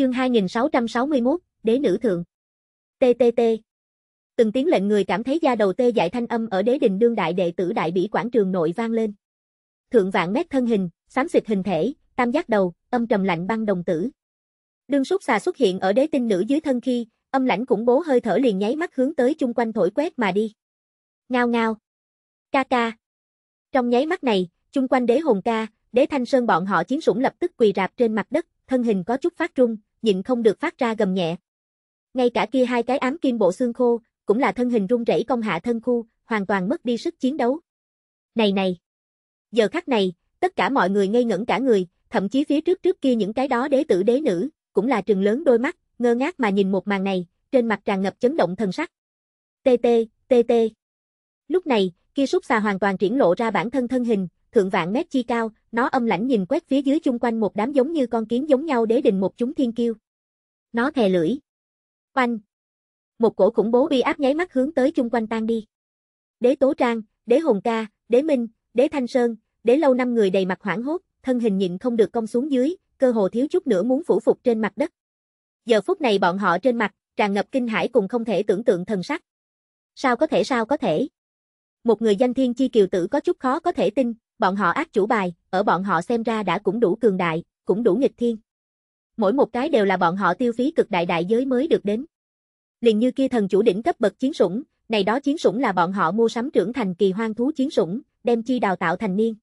Chương 2661, Đế nữ thượng. TTT. Từng tiếng lệnh người cảm thấy da đầu tê dại thanh âm ở đế đình đương đại đệ tử đại bỉ quảng trường nội vang lên. Thượng vạn mét thân hình, xám xịt hình thể, tam giác đầu, âm trầm lạnh băng đồng tử. Đương súc xà xuất hiện ở đế tinh nữ dưới thân khi, âm lãnh cũng bố hơi thở liền nháy mắt hướng tới chung quanh thổi quét mà đi. Ngao ngao. Ca ca. Trong nháy mắt này, chung quanh đế hồn ca, đế thanh sơn bọn họ chiến sủng lập tức quỳ rạp trên mặt đất, thân hình có chút phát trung nhịn không được phát ra gầm nhẹ. Ngay cả kia hai cái ám kim bộ xương khô, cũng là thân hình run rẩy công hạ thân khu, hoàn toàn mất đi sức chiến đấu. Này này! Giờ khắc này, tất cả mọi người ngây ngẩn cả người, thậm chí phía trước trước kia những cái đó đế tử đế nữ, cũng là trừng lớn đôi mắt, ngơ ngác mà nhìn một màn này, trên mặt tràn ngập chấn động thần sắc. Tê tê, tê tê. Lúc này, kia súc xà hoàn toàn triển lộ ra bản thân thân hình, thượng vạn mét chi cao, nó âm lãnh nhìn quét phía dưới chung quanh một đám giống như con kiến giống nhau đế đình một chúng thiên kiêu. Nó thè lưỡi. Oanh. Một cổ khủng bố bi áp nháy mắt hướng tới chung quanh tan đi. Đế Tố Trang, Đế Hồn Ca, Đế Minh, Đế Thanh Sơn, Đế Lâu năm người đầy mặt hoảng hốt, thân hình nhịn không được cong xuống dưới, cơ hồ thiếu chút nữa muốn phủ phục trên mặt đất. Giờ phút này bọn họ trên mặt tràn ngập kinh hãi cùng không thể tưởng tượng thần sắc. Sao có thể sao có thể? Một người danh thiên chi kiều tử có chút khó có thể tin, Bọn họ ác chủ bài, ở bọn họ xem ra đã cũng đủ cường đại, cũng đủ nghịch thiên. Mỗi một cái đều là bọn họ tiêu phí cực đại đại giới mới được đến. Liền như kia thần chủ đỉnh cấp bậc chiến sủng, này đó chiến sủng là bọn họ mua sắm trưởng thành kỳ hoang thú chiến sủng, đem chi đào tạo thành niên.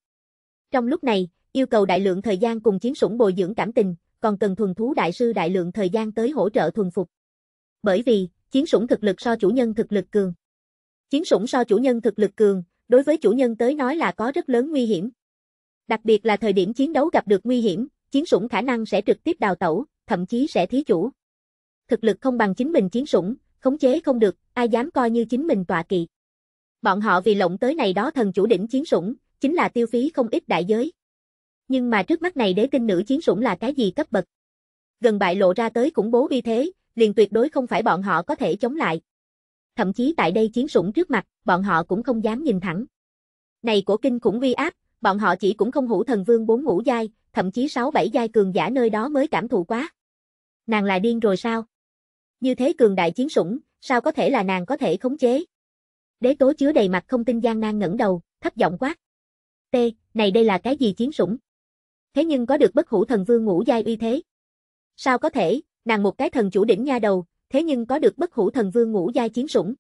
Trong lúc này, yêu cầu đại lượng thời gian cùng chiến sủng bồi dưỡng cảm tình, còn cần thuần thú đại sư đại lượng thời gian tới hỗ trợ thuần phục. Bởi vì, chiến sủng thực lực so chủ nhân thực lực cường. Chiến sủng so chủ nhân thực lực cường, đối với chủ nhân tới nói là có rất lớn nguy hiểm. Đặc biệt là thời điểm chiến đấu gặp được nguy hiểm, chiến sủng khả năng sẽ trực tiếp đào tẩu, thậm chí sẽ thí chủ. Thực lực không bằng chính mình chiến sủng, khống chế không được, ai dám coi như chính mình tọa kỵ. Bọn họ vì lộng tới này đó thần chủ đỉnh chiến sủng, chính là tiêu phí không ít đại giới. Nhưng mà trước mắt này đế tinh nữ chiến sủng là cái gì cấp bậc? Gần bại lộ ra tới cũng bố uy thế, liền tuyệt đối không phải bọn họ có thể chống lại thậm chí tại đây chiến sủng trước mặt, bọn họ cũng không dám nhìn thẳng. Này của kinh khủng uy áp, bọn họ chỉ cũng không hủ thần vương bốn ngũ giai, thậm chí sáu bảy giai cường giả nơi đó mới cảm thụ quá. Nàng là điên rồi sao? Như thế cường đại chiến sủng, sao có thể là nàng có thể khống chế? Đế tố chứa đầy mặt không tin gian nan ngẩng đầu, thấp giọng quát. T, này đây là cái gì chiến sủng? Thế nhưng có được bất hủ thần vương ngũ giai uy thế. Sao có thể, nàng một cái thần chủ đỉnh nha đầu, thế nhưng có được bất hủ thần vương ngũ giai chiến sủng.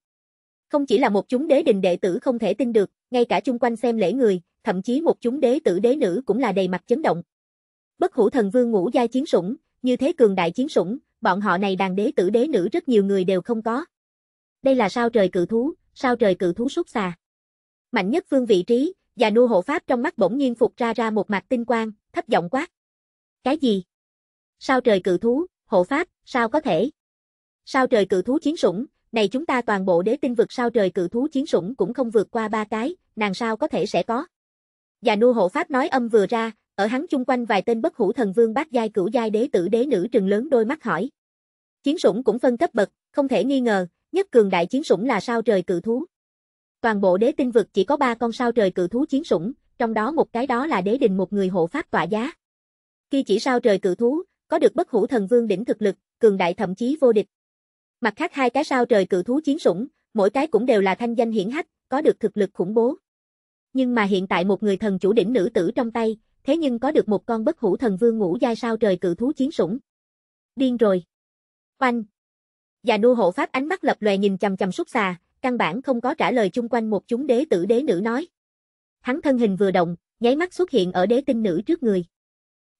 Không chỉ là một chúng đế đình đệ tử không thể tin được, ngay cả chung quanh xem lễ người, thậm chí một chúng đế tử đế nữ cũng là đầy mặt chấn động. Bất hủ thần vương ngũ giai chiến sủng, như thế cường đại chiến sủng, bọn họ này đàn đế tử đế nữ rất nhiều người đều không có. Đây là sao trời cự thú, sao trời cự thú xuất xà. Mạnh nhất phương vị trí, già nu hộ pháp trong mắt bỗng nhiên phục ra ra một mặt tinh quang, thấp giọng quát. Cái gì? Sao trời cự thú, hộ pháp, sao có thể? Sao trời cự thú chiến sủng, này chúng ta toàn bộ đế tinh vực sao trời cự thú chiến sủng cũng không vượt qua ba cái, nàng sao có thể sẽ có. Già nu hộ pháp nói âm vừa ra, ở hắn chung quanh vài tên bất hủ thần vương bát giai cửu giai đế tử đế nữ trừng lớn đôi mắt hỏi. Chiến sủng cũng phân cấp bậc, không thể nghi ngờ, nhất cường đại chiến sủng là sao trời cự thú. Toàn bộ đế tinh vực chỉ có ba con sao trời cự thú chiến sủng, trong đó một cái đó là đế đình một người hộ pháp tỏa giá. Khi chỉ sao trời cự thú, có được bất hủ thần vương đỉnh thực lực, cường đại thậm chí vô địch, Mặt khác hai cái sao trời cự thú chiến sủng, mỗi cái cũng đều là thanh danh hiển hách, có được thực lực khủng bố. Nhưng mà hiện tại một người thần chủ đỉnh nữ tử trong tay, thế nhưng có được một con bất hủ thần vương ngũ giai sao trời cự thú chiến sủng. Điên rồi. Oanh. Già nua hộ pháp ánh mắt lập lòe nhìn chầm chầm xúc xà, căn bản không có trả lời chung quanh một chúng đế tử đế nữ nói. Hắn thân hình vừa động, nháy mắt xuất hiện ở đế tinh nữ trước người.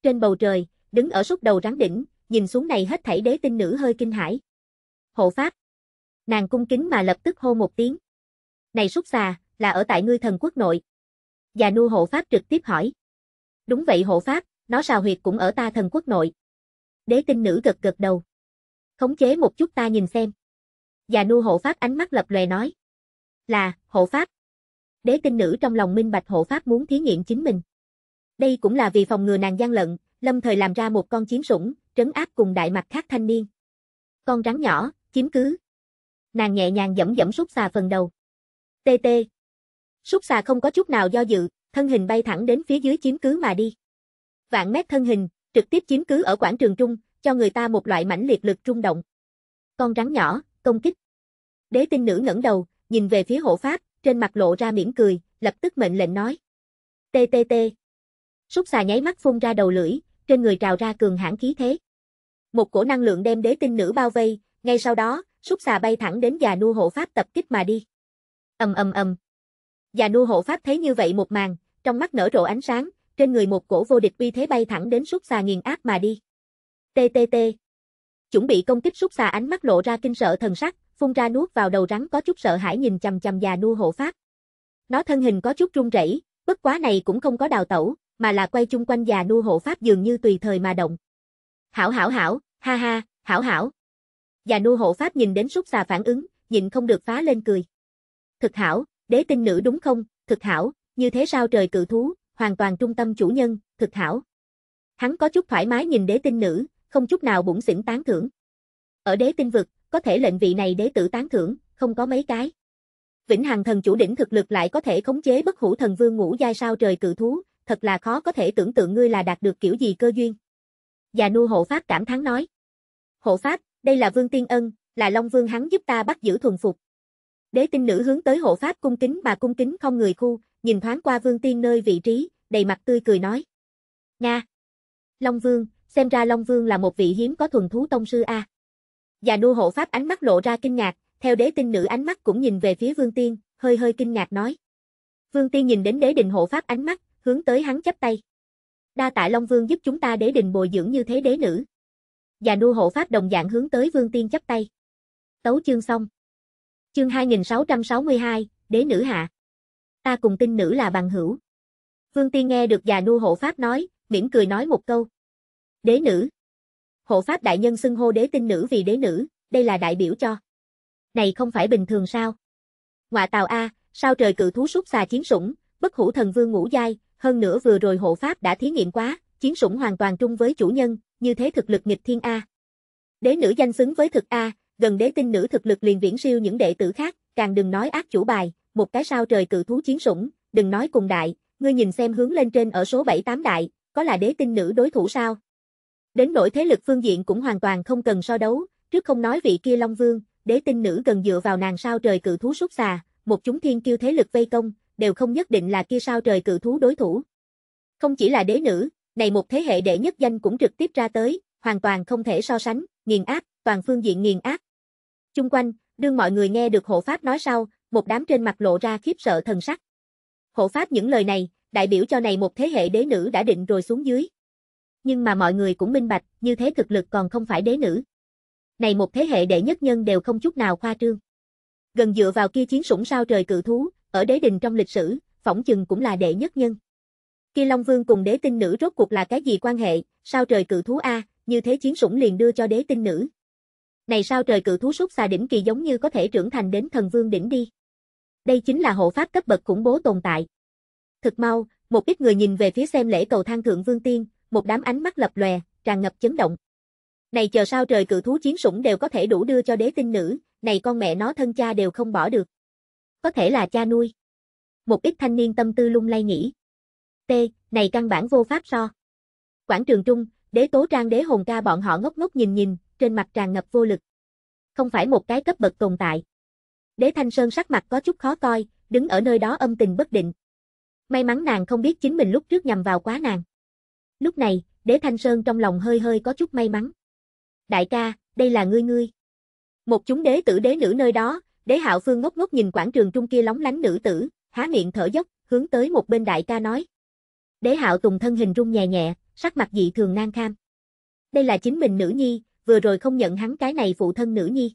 Trên bầu trời, đứng ở súc đầu rắn đỉnh, nhìn xuống này hết thảy đế tinh nữ hơi kinh hãi hộ pháp. Nàng cung kính mà lập tức hô một tiếng. Này súc xà, là ở tại ngươi thần quốc nội. Già nu hộ pháp trực tiếp hỏi. Đúng vậy hộ pháp, nó sào huyệt cũng ở ta thần quốc nội. Đế tinh nữ gật gật đầu. Khống chế một chút ta nhìn xem. Già nu hộ pháp ánh mắt lập lòe nói. Là, hộ pháp. Đế tinh nữ trong lòng minh bạch hộ pháp muốn thí nghiệm chính mình. Đây cũng là vì phòng ngừa nàng gian lận, lâm thời làm ra một con chiến sủng, trấn áp cùng đại mặt khác thanh niên. Con rắn nhỏ, chiếm cứ. Nàng nhẹ nhàng dẫm dẫm xúc xà phần đầu. Tê tê. Súc xà không có chút nào do dự, thân hình bay thẳng đến phía dưới chiếm cứ mà đi. Vạn mét thân hình, trực tiếp chiếm cứ ở quảng trường trung, cho người ta một loại mãnh liệt lực trung động. Con rắn nhỏ, công kích. Đế tinh nữ ngẩng đầu, nhìn về phía hộ pháp, trên mặt lộ ra mỉm cười, lập tức mệnh lệnh nói. Tê tê tê. Súc xà nháy mắt phun ra đầu lưỡi, trên người trào ra cường hãn khí thế. Một cổ năng lượng đem đế tinh nữ bao vây, ngay sau đó, xúc xà bay thẳng đến già nu hộ pháp tập kích mà đi. Ầm ầm ầm. Già nu hộ pháp thấy như vậy một màn, trong mắt nở rộ ánh sáng, trên người một cổ vô địch uy thế bay thẳng đến xúc xà nghiền áp mà đi. TTT. Chuẩn bị công kích xúc xà ánh mắt lộ ra kinh sợ thần sắc, phun ra nuốt vào đầu rắn có chút sợ hãi nhìn chằm chằm già nu hộ pháp. Nó thân hình có chút run rẩy, bất quá này cũng không có đào tẩu, mà là quay chung quanh già nu hộ pháp dường như tùy thời mà động. Hảo hảo hảo, ha ha, hảo hảo, Già nua hộ pháp nhìn đến xúc xà phản ứng, nhịn không được phá lên cười. Thực hảo, đế tinh nữ đúng không, thực hảo, như thế sao trời cự thú, hoàn toàn trung tâm chủ nhân, thực hảo. Hắn có chút thoải mái nhìn đế tinh nữ, không chút nào bụng xỉn tán thưởng. Ở đế tinh vực, có thể lệnh vị này đế tử tán thưởng, không có mấy cái. Vĩnh Hằng thần chủ đỉnh thực lực lại có thể khống chế bất hủ thần vương ngũ giai sao trời cự thú, thật là khó có thể tưởng tượng ngươi là đạt được kiểu gì cơ duyên. Già nua hộ pháp cảm thán nói. Hộ pháp, đây là Vương Tiên Ân, là Long Vương hắn giúp ta bắt giữ thuần phục. Đế tinh nữ hướng tới hộ pháp cung kính bà cung kính không người khu, nhìn thoáng qua Vương Tiên nơi vị trí, đầy mặt tươi cười nói. Nga! Long Vương, xem ra Long Vương là một vị hiếm có thuần thú tông sư A. Già nua hộ pháp ánh mắt lộ ra kinh ngạc, theo đế tinh nữ ánh mắt cũng nhìn về phía Vương Tiên, hơi hơi kinh ngạc nói. Vương Tiên nhìn đến đế đình hộ pháp ánh mắt, hướng tới hắn chắp tay. Đa tại Long Vương giúp chúng ta đế đình bồi dưỡng như thế đế nữ và nu hộ pháp đồng dạng hướng tới Vương Tiên chắp tay. Tấu chương xong. Chương 2662, Đế nữ hạ. Ta cùng tin nữ là bằng hữu. Vương Tiên nghe được già nu hộ pháp nói, mỉm cười nói một câu. Đế nữ. Hộ pháp đại nhân xưng hô đế tinh nữ vì đế nữ, đây là đại biểu cho. Này không phải bình thường sao? Ngoạ tào A, sao trời cự thú súc xà chiến sủng, bất hủ thần vương ngũ giai, hơn nữa vừa rồi hộ pháp đã thí nghiệm quá, chiến sủng hoàn toàn chung với chủ nhân, như thế thực lực nghịch thiên A. Đế nữ danh xứng với thực A, gần đế tinh nữ thực lực liền viễn siêu những đệ tử khác, càng đừng nói ác chủ bài, một cái sao trời cự thú chiến sủng, đừng nói cùng đại, ngươi nhìn xem hướng lên trên ở số 7-8 đại, có là đế tinh nữ đối thủ sao? Đến nỗi thế lực phương diện cũng hoàn toàn không cần so đấu, trước không nói vị kia Long Vương, đế tinh nữ cần dựa vào nàng sao trời cự thú súc xà, một chúng thiên kiêu thế lực vây công, đều không nhất định là kia sao trời cự thú đối thủ. Không chỉ là đế nữ, này một thế hệ đệ nhất danh cũng trực tiếp ra tới, hoàn toàn không thể so sánh, nghiền áp, toàn phương diện nghiền áp. Trung quanh, đương mọi người nghe được hộ pháp nói sau, một đám trên mặt lộ ra khiếp sợ thần sắc. Hộ pháp những lời này, đại biểu cho này một thế hệ đế nữ đã định rồi xuống dưới. Nhưng mà mọi người cũng minh bạch, như thế thực lực còn không phải đế nữ. Này một thế hệ đệ nhất nhân đều không chút nào khoa trương. Gần dựa vào kia chiến sủng sao trời cự thú, ở đế đình trong lịch sử, phỏng chừng cũng là đệ nhất nhân kia Long Vương cùng đế tinh nữ rốt cuộc là cái gì quan hệ, sao trời cự thú A, như thế chiến sủng liền đưa cho đế tinh nữ. Này sao trời cự thú súc xà đỉnh kỳ giống như có thể trưởng thành đến thần vương đỉnh đi. Đây chính là hộ pháp cấp bậc khủng bố tồn tại. Thực mau, một ít người nhìn về phía xem lễ cầu thang thượng vương tiên, một đám ánh mắt lập lòe, tràn ngập chấn động. Này chờ sao trời cự thú chiến sủng đều có thể đủ đưa cho đế tinh nữ, này con mẹ nó thân cha đều không bỏ được. Có thể là cha nuôi. Một ít thanh niên tâm tư lung lay nghĩ. T, này căn bản vô pháp so. Quảng trường trung, đế tố trang đế hồn ca bọn họ ngốc ngốc nhìn nhìn, trên mặt tràn ngập vô lực. Không phải một cái cấp bậc tồn tại. Đế Thanh Sơn sắc mặt có chút khó coi, đứng ở nơi đó âm tình bất định. May mắn nàng không biết chính mình lúc trước nhằm vào quá nàng. Lúc này, đế Thanh Sơn trong lòng hơi hơi có chút may mắn. Đại ca, đây là ngươi ngươi. Một chúng đế tử đế nữ nơi đó, đế hạo phương ngốc ngốc nhìn quảng trường trung kia lóng lánh nữ tử, há miệng thở dốc, hướng tới một bên đại ca nói, Đế hạo tùng thân hình rung nhẹ nhẹ, sắc mặt dị thường nang kham. Đây là chính mình nữ nhi, vừa rồi không nhận hắn cái này phụ thân nữ nhi.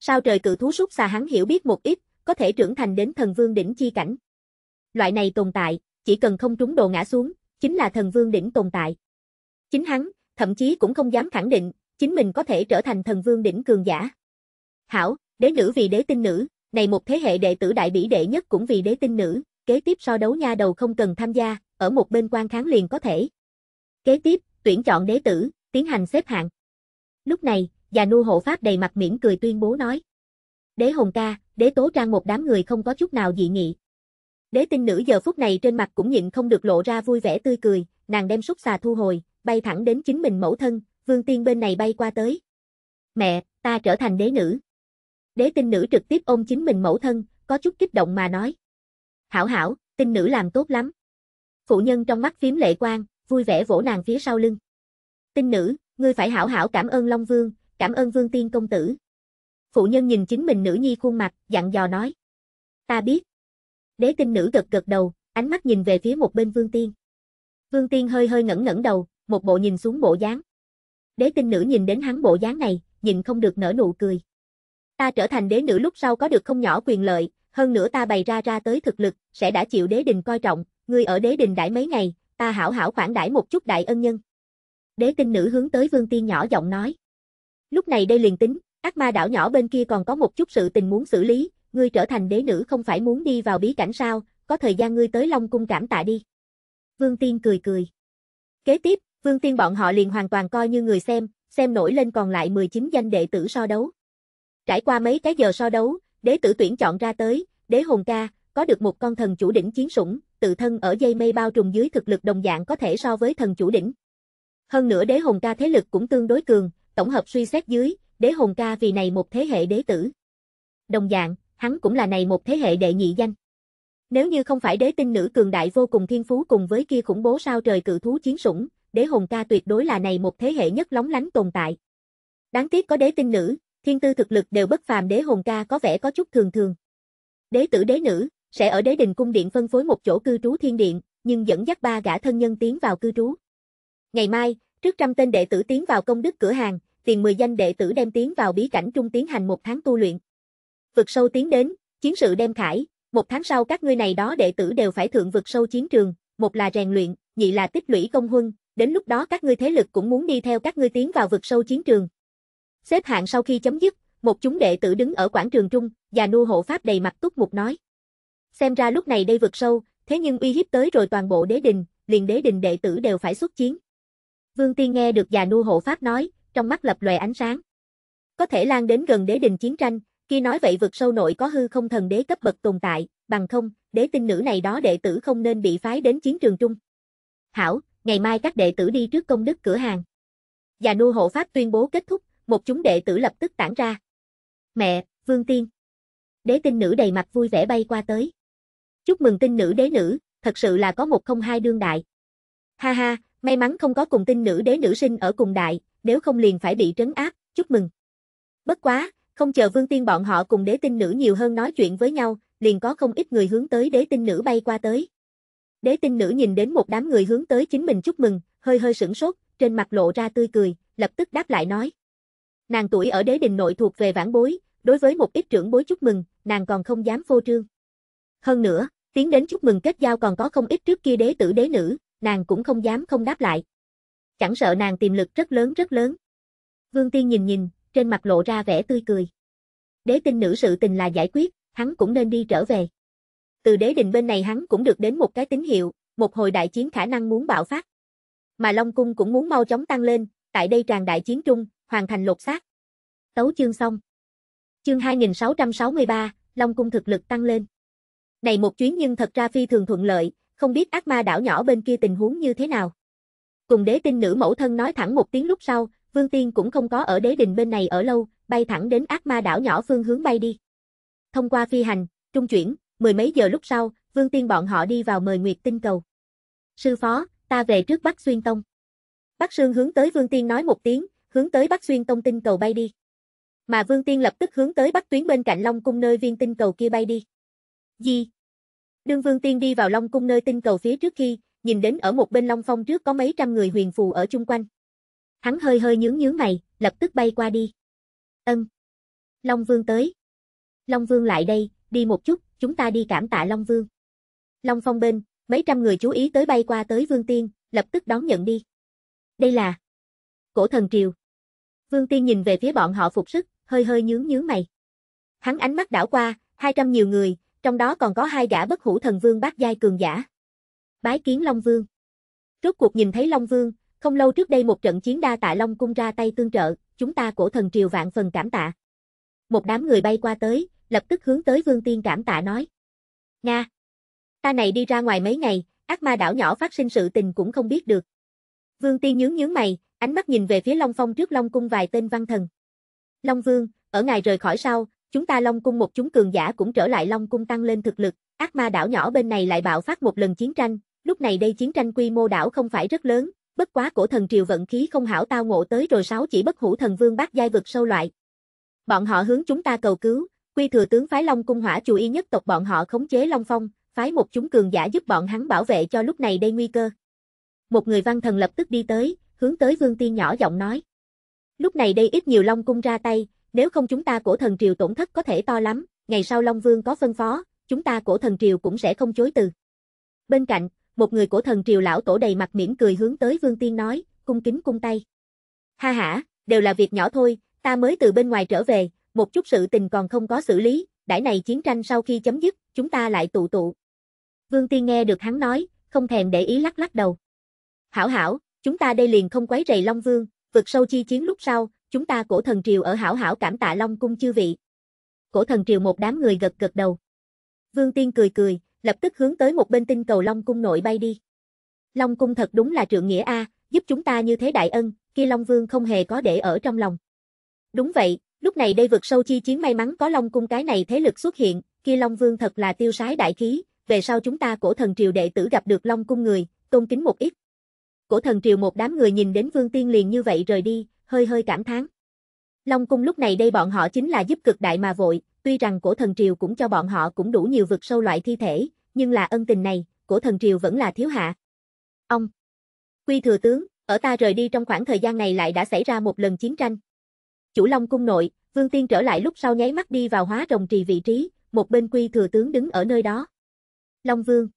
Sao trời cự thú súc xà hắn hiểu biết một ít, có thể trưởng thành đến thần vương đỉnh chi cảnh. Loại này tồn tại, chỉ cần không trúng đồ ngã xuống, chính là thần vương đỉnh tồn tại. Chính hắn, thậm chí cũng không dám khẳng định, chính mình có thể trở thành thần vương đỉnh cường giả. Hảo, đế nữ vì đế tinh nữ, này một thế hệ đệ tử đại bỉ đệ nhất cũng vì đế tinh nữ, kế tiếp so đấu nha đầu không cần tham gia, ở một bên quan kháng liền có thể. Kế tiếp, tuyển chọn đế tử, tiến hành xếp hạng. Lúc này, già nu hộ pháp đầy mặt mỉm cười tuyên bố nói. Đế hồn ca, đế tố trang một đám người không có chút nào dị nghị. Đế tinh nữ giờ phút này trên mặt cũng nhịn không được lộ ra vui vẻ tươi cười, nàng đem xúc xà thu hồi, bay thẳng đến chính mình mẫu thân, vương tiên bên này bay qua tới. Mẹ, ta trở thành đế nữ. Đế tinh nữ trực tiếp ôm chính mình mẫu thân, có chút kích động mà nói. Hảo hảo, tinh nữ làm tốt lắm phụ nhân trong mắt phím lệ quang, vui vẻ vỗ nàng phía sau lưng. Tinh nữ, ngươi phải hảo hảo cảm ơn Long Vương, cảm ơn Vương Tiên Công Tử. Phụ nhân nhìn chính mình nữ nhi khuôn mặt, dặn dò nói. Ta biết. Đế tinh nữ gật gật đầu, ánh mắt nhìn về phía một bên Vương Tiên. Vương Tiên hơi hơi ngẩn ngẩn đầu, một bộ nhìn xuống bộ dáng. Đế tinh nữ nhìn đến hắn bộ dáng này, nhìn không được nở nụ cười. Ta trở thành đế nữ lúc sau có được không nhỏ quyền lợi, hơn nữa ta bày ra ra tới thực lực, sẽ đã chịu đế đình coi trọng, ngươi ở đế đình đãi mấy ngày, ta hảo hảo khoản đãi một chút đại ân nhân. Đế tinh nữ hướng tới vương tiên nhỏ giọng nói. Lúc này đây liền tính, ác ma đảo nhỏ bên kia còn có một chút sự tình muốn xử lý, ngươi trở thành đế nữ không phải muốn đi vào bí cảnh sao, có thời gian ngươi tới Long Cung cảm tạ đi. Vương Tiên cười cười. Kế tiếp, Vương Tiên bọn họ liền hoàn toàn coi như người xem, xem nổi lên còn lại 19 danh đệ tử so đấu. Trải qua mấy cái giờ so đấu, đế tử tuyển chọn ra tới, đế hồn ca, có được một con thần chủ đỉnh chiến sủng, tự thân ở dây mây bao trùm dưới thực lực đồng dạng có thể so với thần chủ đỉnh. Hơn nữa đế hồn ca thế lực cũng tương đối cường, tổng hợp suy xét dưới, đế hồn ca vì này một thế hệ đế tử. Đồng dạng, hắn cũng là này một thế hệ đệ nhị danh. Nếu như không phải đế tinh nữ cường đại vô cùng thiên phú cùng với kia khủng bố sao trời cự thú chiến sủng, đế hồn ca tuyệt đối là này một thế hệ nhất lóng lánh tồn tại. Đáng tiếc có đế tinh nữ, thiên tư thực lực đều bất phàm đế hồn ca có vẻ có chút thường thường. Đế tử đế nữ, sẽ ở đế đình cung điện phân phối một chỗ cư trú thiên điện, nhưng dẫn dắt ba gã thân nhân tiến vào cư trú. Ngày mai, trước trăm tên đệ tử tiến vào công đức cửa hàng, tiền 10 danh đệ tử đem tiến vào bí cảnh trung tiến hành một tháng tu luyện. Vực sâu tiến đến, chiến sự đem khải, một tháng sau các ngươi này đó đệ tử đều phải thượng vực sâu chiến trường, một là rèn luyện, nhị là tích lũy công huân, đến lúc đó các ngươi thế lực cũng muốn đi theo các ngươi tiến vào vực sâu chiến trường. Xếp hạng sau khi chấm dứt, một chúng đệ tử đứng ở quảng trường trung, già nu hộ pháp đầy mặt túc mục nói. Xem ra lúc này đây vượt sâu, thế nhưng uy hiếp tới rồi toàn bộ đế đình, liền đế đình đệ tử đều phải xuất chiến. Vương Tiên nghe được già nu hộ pháp nói, trong mắt lập lòe ánh sáng. Có thể lan đến gần đế đình chiến tranh, khi nói vậy vượt sâu nội có hư không thần đế cấp bậc tồn tại, bằng không, đế tinh nữ này đó đệ tử không nên bị phái đến chiến trường chung. Hảo, ngày mai các đệ tử đi trước công đức cửa hàng. Già nu hộ pháp tuyên bố kết thúc, một chúng đệ tử lập tức tản ra. Mẹ, Vương Tiên. Đế tinh nữ đầy mặt vui vẻ bay qua tới chúc mừng tinh nữ đế nữ, thật sự là có một không hai đương đại. Ha ha, may mắn không có cùng tinh nữ đế nữ sinh ở cùng đại, nếu không liền phải bị trấn áp, chúc mừng. Bất quá, không chờ vương tiên bọn họ cùng đế tinh nữ nhiều hơn nói chuyện với nhau, liền có không ít người hướng tới đế tinh nữ bay qua tới. Đế tinh nữ nhìn đến một đám người hướng tới chính mình chúc mừng, hơi hơi sửng sốt, trên mặt lộ ra tươi cười, lập tức đáp lại nói. Nàng tuổi ở đế đình nội thuộc về vãn bối, đối với một ít trưởng bối chúc mừng, nàng còn không dám phô trương. Hơn nữa, Tiến đến chúc mừng kết giao còn có không ít trước kia đế tử đế nữ, nàng cũng không dám không đáp lại. Chẳng sợ nàng tiềm lực rất lớn rất lớn. Vương Tiên nhìn nhìn, trên mặt lộ ra vẻ tươi cười. Đế tinh nữ sự tình là giải quyết, hắn cũng nên đi trở về. Từ đế đình bên này hắn cũng được đến một cái tín hiệu, một hồi đại chiến khả năng muốn bạo phát. Mà Long Cung cũng muốn mau chóng tăng lên, tại đây tràn đại chiến trung, hoàn thành lột xác. Tấu chương xong. Chương 2663, Long Cung thực lực tăng lên. Này một chuyến nhưng thật ra phi thường thuận lợi, không biết ác ma đảo nhỏ bên kia tình huống như thế nào. Cùng đế tinh nữ mẫu thân nói thẳng một tiếng lúc sau, Vương Tiên cũng không có ở đế đình bên này ở lâu, bay thẳng đến ác ma đảo nhỏ phương hướng bay đi. Thông qua phi hành, trung chuyển, mười mấy giờ lúc sau, Vương Tiên bọn họ đi vào mời Nguyệt Tinh Cầu. Sư phó, ta về trước Bắc Xuyên Tông. Bắc Sương hướng tới Vương Tiên nói một tiếng, hướng tới Bắc Xuyên Tông tinh cầu bay đi. Mà Vương Tiên lập tức hướng tới Bắc Tuyến bên cạnh Long cung nơi viên tinh cầu kia bay đi. Di. Đương Vương Tiên đi vào Long Cung nơi tinh cầu phía trước khi, nhìn đến ở một bên Long Phong trước có mấy trăm người huyền phù ở chung quanh. Hắn hơi hơi nhướng nhướng mày, lập tức bay qua đi. Ân. Long Vương tới. Long Vương lại đây, đi một chút, chúng ta đi cảm tạ Long Vương. Long Phong bên, mấy trăm người chú ý tới bay qua tới Vương Tiên, lập tức đón nhận đi. Đây là Cổ thần triều. Vương Tiên nhìn về phía bọn họ phục sức, hơi hơi nhướng nhướng mày. Hắn ánh mắt đảo qua, hai trăm nhiều người, trong đó còn có hai gã bất hủ thần vương bát giai cường giả. Bái kiến Long Vương. Rốt cuộc nhìn thấy Long Vương, không lâu trước đây một trận chiến đa tại Long cung ra tay tương trợ, chúng ta cổ thần triều vạn phần cảm tạ. Một đám người bay qua tới, lập tức hướng tới Vương Tiên cảm tạ nói. Nga! Ta này đi ra ngoài mấy ngày, ác ma đảo nhỏ phát sinh sự tình cũng không biết được. Vương Tiên nhướng nhướng mày, ánh mắt nhìn về phía Long Phong trước Long cung vài tên văn thần. Long Vương, ở ngài rời khỏi sau, Chúng ta Long Cung một chúng cường giả cũng trở lại Long Cung tăng lên thực lực, ác ma đảo nhỏ bên này lại bạo phát một lần chiến tranh, lúc này đây chiến tranh quy mô đảo không phải rất lớn, bất quá cổ thần triều vận khí không hảo tao ngộ tới rồi sáu chỉ bất hủ thần vương bát giai vực sâu loại. Bọn họ hướng chúng ta cầu cứu, quy thừa tướng phái Long Cung hỏa chủ y nhất tộc bọn họ khống chế Long Phong, phái một chúng cường giả giúp bọn hắn bảo vệ cho lúc này đây nguy cơ. Một người văn thần lập tức đi tới, hướng tới Vương Tiên nhỏ giọng nói. Lúc này đây ít nhiều Long Cung ra tay, nếu không chúng ta cổ thần triều tổn thất có thể to lắm, ngày sau Long Vương có phân phó, chúng ta cổ thần triều cũng sẽ không chối từ. Bên cạnh, một người cổ thần triều lão tổ đầy mặt mỉm cười hướng tới Vương Tiên nói, cung kính cung tay. Ha ha, đều là việc nhỏ thôi, ta mới từ bên ngoài trở về, một chút sự tình còn không có xử lý, đãi này chiến tranh sau khi chấm dứt, chúng ta lại tụ tụ. Vương Tiên nghe được hắn nói, không thèm để ý lắc lắc đầu. Hảo hảo, chúng ta đây liền không quấy rầy Long Vương, vực sâu chi chiến lúc sau, chúng ta cổ thần triều ở hảo hảo cảm tạ Long Cung chư vị. Cổ thần triều một đám người gật gật đầu. Vương Tiên cười cười, lập tức hướng tới một bên tinh cầu Long Cung nội bay đi. Long Cung thật đúng là trượng nghĩa A, giúp chúng ta như thế đại ân, kia Long Vương không hề có để ở trong lòng. Đúng vậy, lúc này đây vượt sâu chi chiến may mắn có Long Cung cái này thế lực xuất hiện, kia Long Vương thật là tiêu sái đại khí, về sau chúng ta cổ thần triều đệ tử gặp được Long Cung người, tôn kính một ít. Cổ thần triều một đám người nhìn đến Vương Tiên liền như vậy rời đi, hơi hơi cảm thán. Long cung lúc này đây bọn họ chính là giúp cực đại mà vội, tuy rằng cổ thần triều cũng cho bọn họ cũng đủ nhiều vực sâu loại thi thể, nhưng là ân tình này, cổ thần triều vẫn là thiếu hạ. Ông Quy thừa tướng, ở ta rời đi trong khoảng thời gian này lại đã xảy ra một lần chiến tranh. Chủ Long cung nội, Vương Tiên trở lại lúc sau nháy mắt đi vào hóa rồng trì vị trí, một bên quy thừa tướng đứng ở nơi đó. Long Vương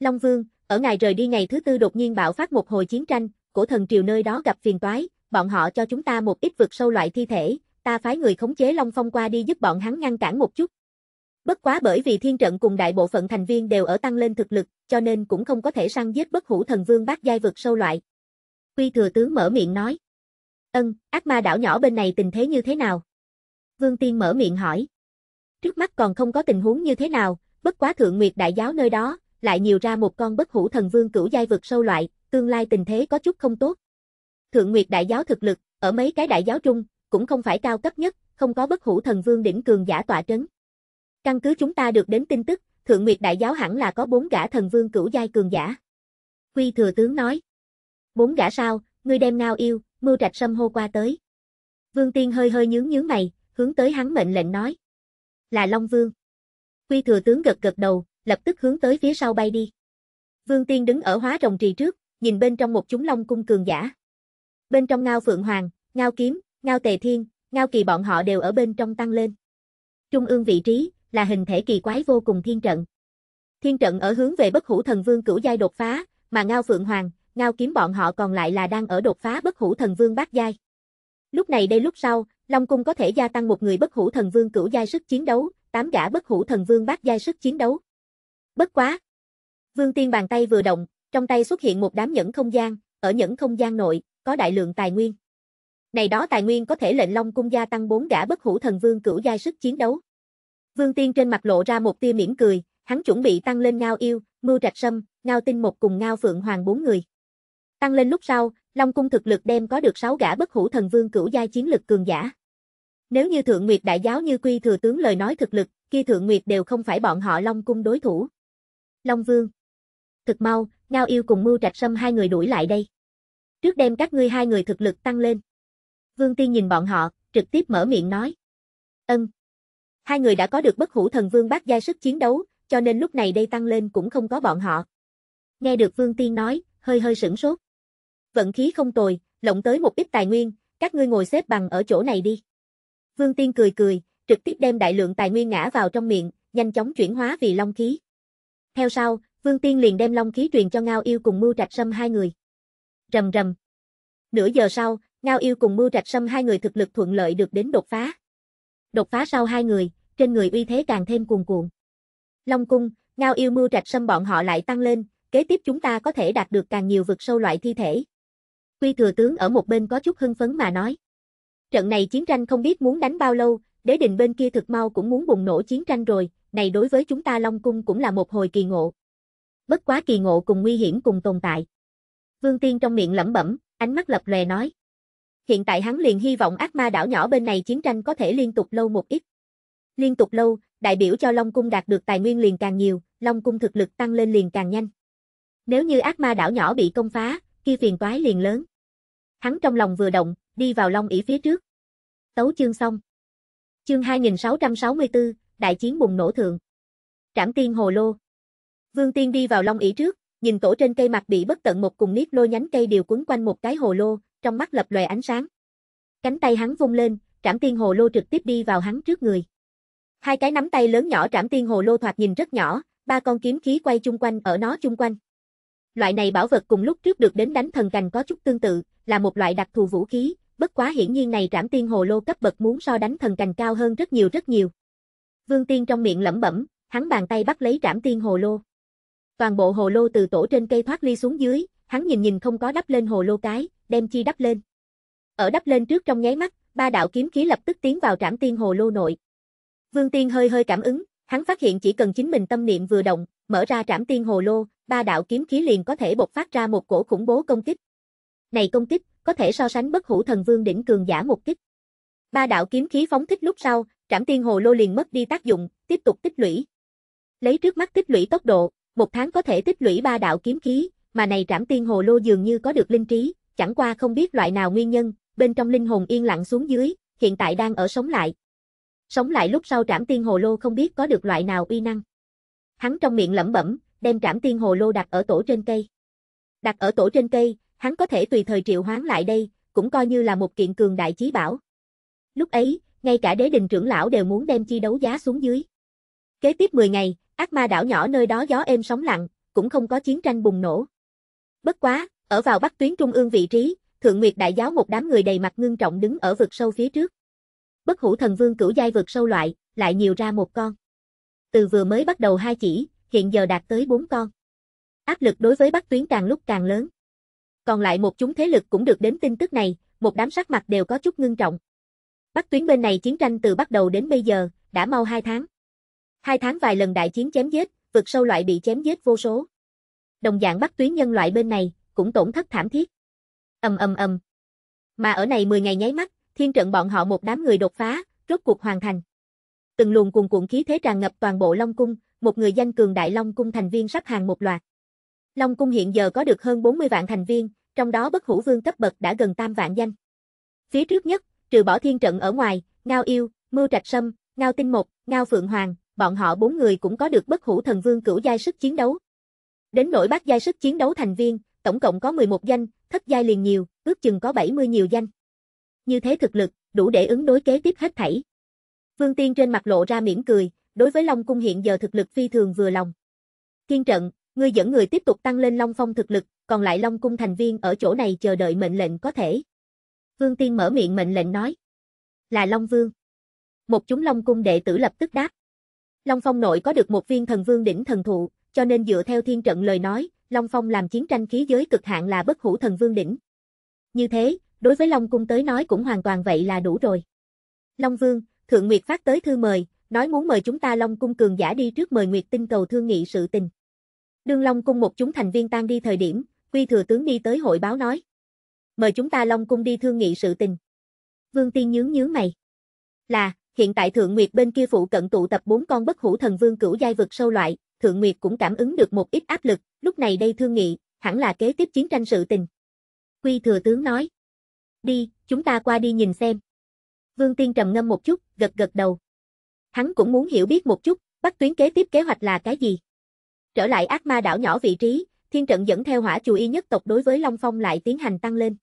Long Vương, ở ngày rời đi ngày thứ tư đột nhiên bạo phát một hồi chiến tranh, cổ thần triều nơi đó gặp phiền toái, bọn họ cho chúng ta một ít vực sâu loại thi thể, ta phái người khống chế Long Phong qua đi giúp bọn hắn ngăn cản một chút. Bất quá bởi vì thiên trận cùng đại bộ phận thành viên đều ở tăng lên thực lực, cho nên cũng không có thể săn giết bất hủ thần vương bát giai vực sâu loại. Quy thừa tướng mở miệng nói. Ân, ác ma đảo nhỏ bên này tình thế như thế nào? Vương Tiên mở miệng hỏi. Trước mắt còn không có tình huống như thế nào, bất quá thượng nguyệt đại giáo nơi đó, lại nhiều ra một con bất hủ thần vương cửu giai vực sâu loại, tương lai tình thế có chút không tốt. Thượng Nguyệt đại giáo thực lực, ở mấy cái đại giáo trung, cũng không phải cao cấp nhất, không có bất hủ thần vương đỉnh cường giả tọa trấn. Căn cứ chúng ta được đến tin tức, Thượng Nguyệt đại giáo hẳn là có bốn gã thần vương cửu giai cường giả. quy thừa tướng nói. Bốn gã sao, ngươi đem ngao yêu, mưu trạch sâm hô qua tới. Vương Tiên hơi hơi nhướng nhướng mày, hướng tới hắn mệnh lệnh nói. Là Long Vương. quy thừa tướng gật gật đầu, lập tức hướng tới phía sau bay đi. Vương Tiên đứng ở hóa rồng trì trước, nhìn bên trong một chúng long cung cường giả bên trong ngao phượng hoàng, ngao kiếm, ngao tề thiên, ngao kỳ bọn họ đều ở bên trong tăng lên. Trung ương vị trí, là hình thể kỳ quái vô cùng thiên trận. Thiên trận ở hướng về bất hủ thần vương cửu giai đột phá, mà ngao phượng hoàng, ngao kiếm bọn họ còn lại là đang ở đột phá bất hủ thần vương bát giai. Lúc này đây lúc sau, Long Cung có thể gia tăng một người bất hủ thần vương cửu giai sức chiến đấu, tám gã bất hủ thần vương bát giai sức chiến đấu. Bất quá. Vương Tiên bàn tay vừa động, trong tay xuất hiện một đám nhẫn không gian, ở nhẫn không gian nội, có đại lượng tài nguyên. Này đó tài nguyên có thể lệnh Long cung gia tăng bốn gã bất hủ thần vương cửu giai sức chiến đấu. Vương Tiên trên mặt lộ ra một tia mỉm cười, hắn chuẩn bị tăng lên ngao yêu, mưu trạch sâm, ngao tinh một cùng ngao phượng hoàng bốn người. Tăng lên lúc sau, Long cung thực lực đem có được sáu gã bất hủ thần vương cửu giai chiến lực cường giả. Nếu như Thượng Nguyệt đại giáo như quy thừa tướng lời nói thực lực, kia Thượng Nguyệt đều không phải bọn họ Long cung đối thủ. Long Vương. Thực mau, Ngao Yêu cùng Mưu Trạch Sâm hai người đuổi lại đây trước đem các ngươi hai người thực lực tăng lên. Vương Tiên nhìn bọn họ, trực tiếp mở miệng nói. Ân. Hai người đã có được bất hủ thần vương bát giai sức chiến đấu, cho nên lúc này đây tăng lên cũng không có bọn họ. Nghe được Vương Tiên nói, hơi hơi sửng sốt. Vận khí không tồi, lộng tới một ít tài nguyên, các ngươi ngồi xếp bằng ở chỗ này đi. Vương Tiên cười cười, trực tiếp đem đại lượng tài nguyên ngã vào trong miệng, nhanh chóng chuyển hóa vì long khí. Theo sau, Vương Tiên liền đem long khí truyền cho Ngao Yêu cùng Mưu Trạch Sâm hai người rầm rầm. Nửa giờ sau, Ngao Yêu cùng Mưu Trạch Sâm hai người thực lực thuận lợi được đến đột phá. Đột phá sau hai người, trên người uy thế càng thêm cuồn cuộn. Long cung, Ngao Yêu Mưu Trạch Sâm bọn họ lại tăng lên, kế tiếp chúng ta có thể đạt được càng nhiều vực sâu loại thi thể. Quy thừa tướng ở một bên có chút hưng phấn mà nói. Trận này chiến tranh không biết muốn đánh bao lâu, đế đình bên kia thực mau cũng muốn bùng nổ chiến tranh rồi, này đối với chúng ta Long Cung cũng là một hồi kỳ ngộ. Bất quá kỳ ngộ cùng nguy hiểm cùng tồn tại. Vương Tiên trong miệng lẩm bẩm, ánh mắt lập lè nói. Hiện tại hắn liền hy vọng ác ma đảo nhỏ bên này chiến tranh có thể liên tục lâu một ít. Liên tục lâu, đại biểu cho Long Cung đạt được tài nguyên liền càng nhiều, Long Cung thực lực tăng lên liền càng nhanh. Nếu như ác ma đảo nhỏ bị công phá, kia phiền toái liền lớn. Hắn trong lòng vừa động, đi vào Long ỉ phía trước. Tấu chương xong. Chương 2664, đại chiến bùng nổ thượng. Trảm tiên hồ lô. Vương Tiên đi vào Long ỉ trước, Nhìn tổ trên cây mặt bị bất tận một cùng niết lôi nhánh cây đều quấn quanh một cái hồ lô, trong mắt lập lòe ánh sáng. Cánh tay hắn vung lên, trảm tiên hồ lô trực tiếp đi vào hắn trước người. Hai cái nắm tay lớn nhỏ trảm tiên hồ lô thoạt nhìn rất nhỏ, ba con kiếm khí quay chung quanh ở nó chung quanh. Loại này bảo vật cùng lúc trước được đến đánh thần cành có chút tương tự, là một loại đặc thù vũ khí, bất quá hiển nhiên này trảm tiên hồ lô cấp bậc muốn so đánh thần cành cao hơn rất nhiều rất nhiều. Vương Tiên trong miệng lẩm bẩm, hắn bàn tay bắt lấy trảm tiên hồ lô toàn bộ hồ lô từ tổ trên cây thoát ly xuống dưới, hắn nhìn nhìn không có đắp lên hồ lô cái, đem chi đắp lên. Ở đắp lên trước trong nháy mắt, ba đạo kiếm khí lập tức tiến vào trảm tiên hồ lô nội. Vương Tiên hơi hơi cảm ứng, hắn phát hiện chỉ cần chính mình tâm niệm vừa động, mở ra trảm tiên hồ lô, ba đạo kiếm khí liền có thể bộc phát ra một cổ khủng bố công kích. Này công kích, có thể so sánh bất hủ thần vương đỉnh cường giả một kích. Ba đạo kiếm khí phóng thích lúc sau, trảm tiên hồ lô liền mất đi tác dụng, tiếp tục tích lũy. Lấy trước mắt tích lũy tốc độ, một tháng có thể tích lũy ba đạo kiếm khí, mà này trảm tiên hồ lô dường như có được linh trí, chẳng qua không biết loại nào nguyên nhân, bên trong linh hồn yên lặng xuống dưới, hiện tại đang ở sống lại. Sống lại lúc sau trảm tiên hồ lô không biết có được loại nào uy năng. Hắn trong miệng lẩm bẩm, đem trảm tiên hồ lô đặt ở tổ trên cây. Đặt ở tổ trên cây, hắn có thể tùy thời triệu hoán lại đây, cũng coi như là một kiện cường đại chí bảo. Lúc ấy, ngay cả đế đình trưởng lão đều muốn đem chi đấu giá xuống dưới. Kế tiếp 10 ngày, ác ma đảo nhỏ nơi đó gió êm sóng lặng, cũng không có chiến tranh bùng nổ. Bất quá, ở vào bắc tuyến trung ương vị trí, Thượng Nguyệt Đại giáo một đám người đầy mặt ngưng trọng đứng ở vực sâu phía trước. Bất hủ thần vương cửu giai vực sâu loại, lại nhiều ra một con. Từ vừa mới bắt đầu hai chỉ, hiện giờ đạt tới bốn con. Áp lực đối với Bắc Tuyến càng lúc càng lớn. Còn lại một chúng thế lực cũng được đến tin tức này, một đám sắc mặt đều có chút ngưng trọng. Bắc Tuyến bên này chiến tranh từ bắt đầu đến bây giờ, đã mau hai tháng. Hai tháng vài lần đại chiến chém giết, vực sâu loại bị chém giết vô số. Đồng dạng bắt tuyến nhân loại bên này, cũng tổn thất thảm thiết. Ầm ầm ầm. Mà ở này 10 ngày nháy mắt, thiên trận bọn họ một đám người đột phá, rốt cuộc hoàn thành. Từng luồng cuồng cuộn khí thế tràn ngập toàn bộ Long cung, một người danh cường đại Long cung thành viên sắp hàng một loạt. Long cung hiện giờ có được hơn 40 vạn thành viên, trong đó bất hủ vương cấp bậc đã gần tam vạn danh. Phía trước nhất, trừ bỏ thiên trận ở ngoài, Ngao Yêu, Mưu Trạch Sâm, Ngao Tinh Mộc, Ngao Phượng Hoàng, bọn họ bốn người cũng có được bất hủ thần vương cửu giai sức chiến đấu. Đến nỗi bát giai sức chiến đấu thành viên, tổng cộng có 11 danh, thất giai liền nhiều, ước chừng có 70 nhiều danh. Như thế thực lực, đủ để ứng đối kế tiếp hết thảy. Vương Tiên trên mặt lộ ra mỉm cười, đối với Long cung hiện giờ thực lực phi thường vừa lòng. Thiên trận, ngươi dẫn người tiếp tục tăng lên Long Phong thực lực, còn lại Long cung thành viên ở chỗ này chờ đợi mệnh lệnh có thể. Vương Tiên mở miệng mệnh lệnh nói. Là Long Vương. Một chúng Long cung đệ tử lập tức đáp. Long Phong nội có được một viên thần vương đỉnh thần thụ, cho nên dựa theo thiên trận lời nói, Long Phong làm chiến tranh khí giới cực hạn là bất hủ thần vương đỉnh. Như thế, đối với Long Cung tới nói cũng hoàn toàn vậy là đủ rồi. Long Vương, Thượng Nguyệt phát tới thư mời, nói muốn mời chúng ta Long Cung cường giả đi trước mời Nguyệt tinh cầu thương nghị sự tình. Đương Long Cung một chúng thành viên tan đi thời điểm, Quy Thừa Tướng đi tới hội báo nói. Mời chúng ta Long Cung đi thương nghị sự tình. Vương Tiên nhướng nhướng mày. Là, Hiện tại Thượng Nguyệt bên kia phụ cận tụ tập bốn con bất hủ thần vương cửu giai vực sâu loại, Thượng Nguyệt cũng cảm ứng được một ít áp lực, lúc này đây thương nghị, hẳn là kế tiếp chiến tranh sự tình. Quy thừa tướng nói. Đi, chúng ta qua đi nhìn xem. Vương Tiên trầm ngâm một chút, gật gật đầu. Hắn cũng muốn hiểu biết một chút, bắt tuyến kế tiếp kế hoạch là cái gì. Trở lại ác ma đảo nhỏ vị trí, thiên trận dẫn theo hỏa chù y nhất tộc đối với Long Phong lại tiến hành tăng lên.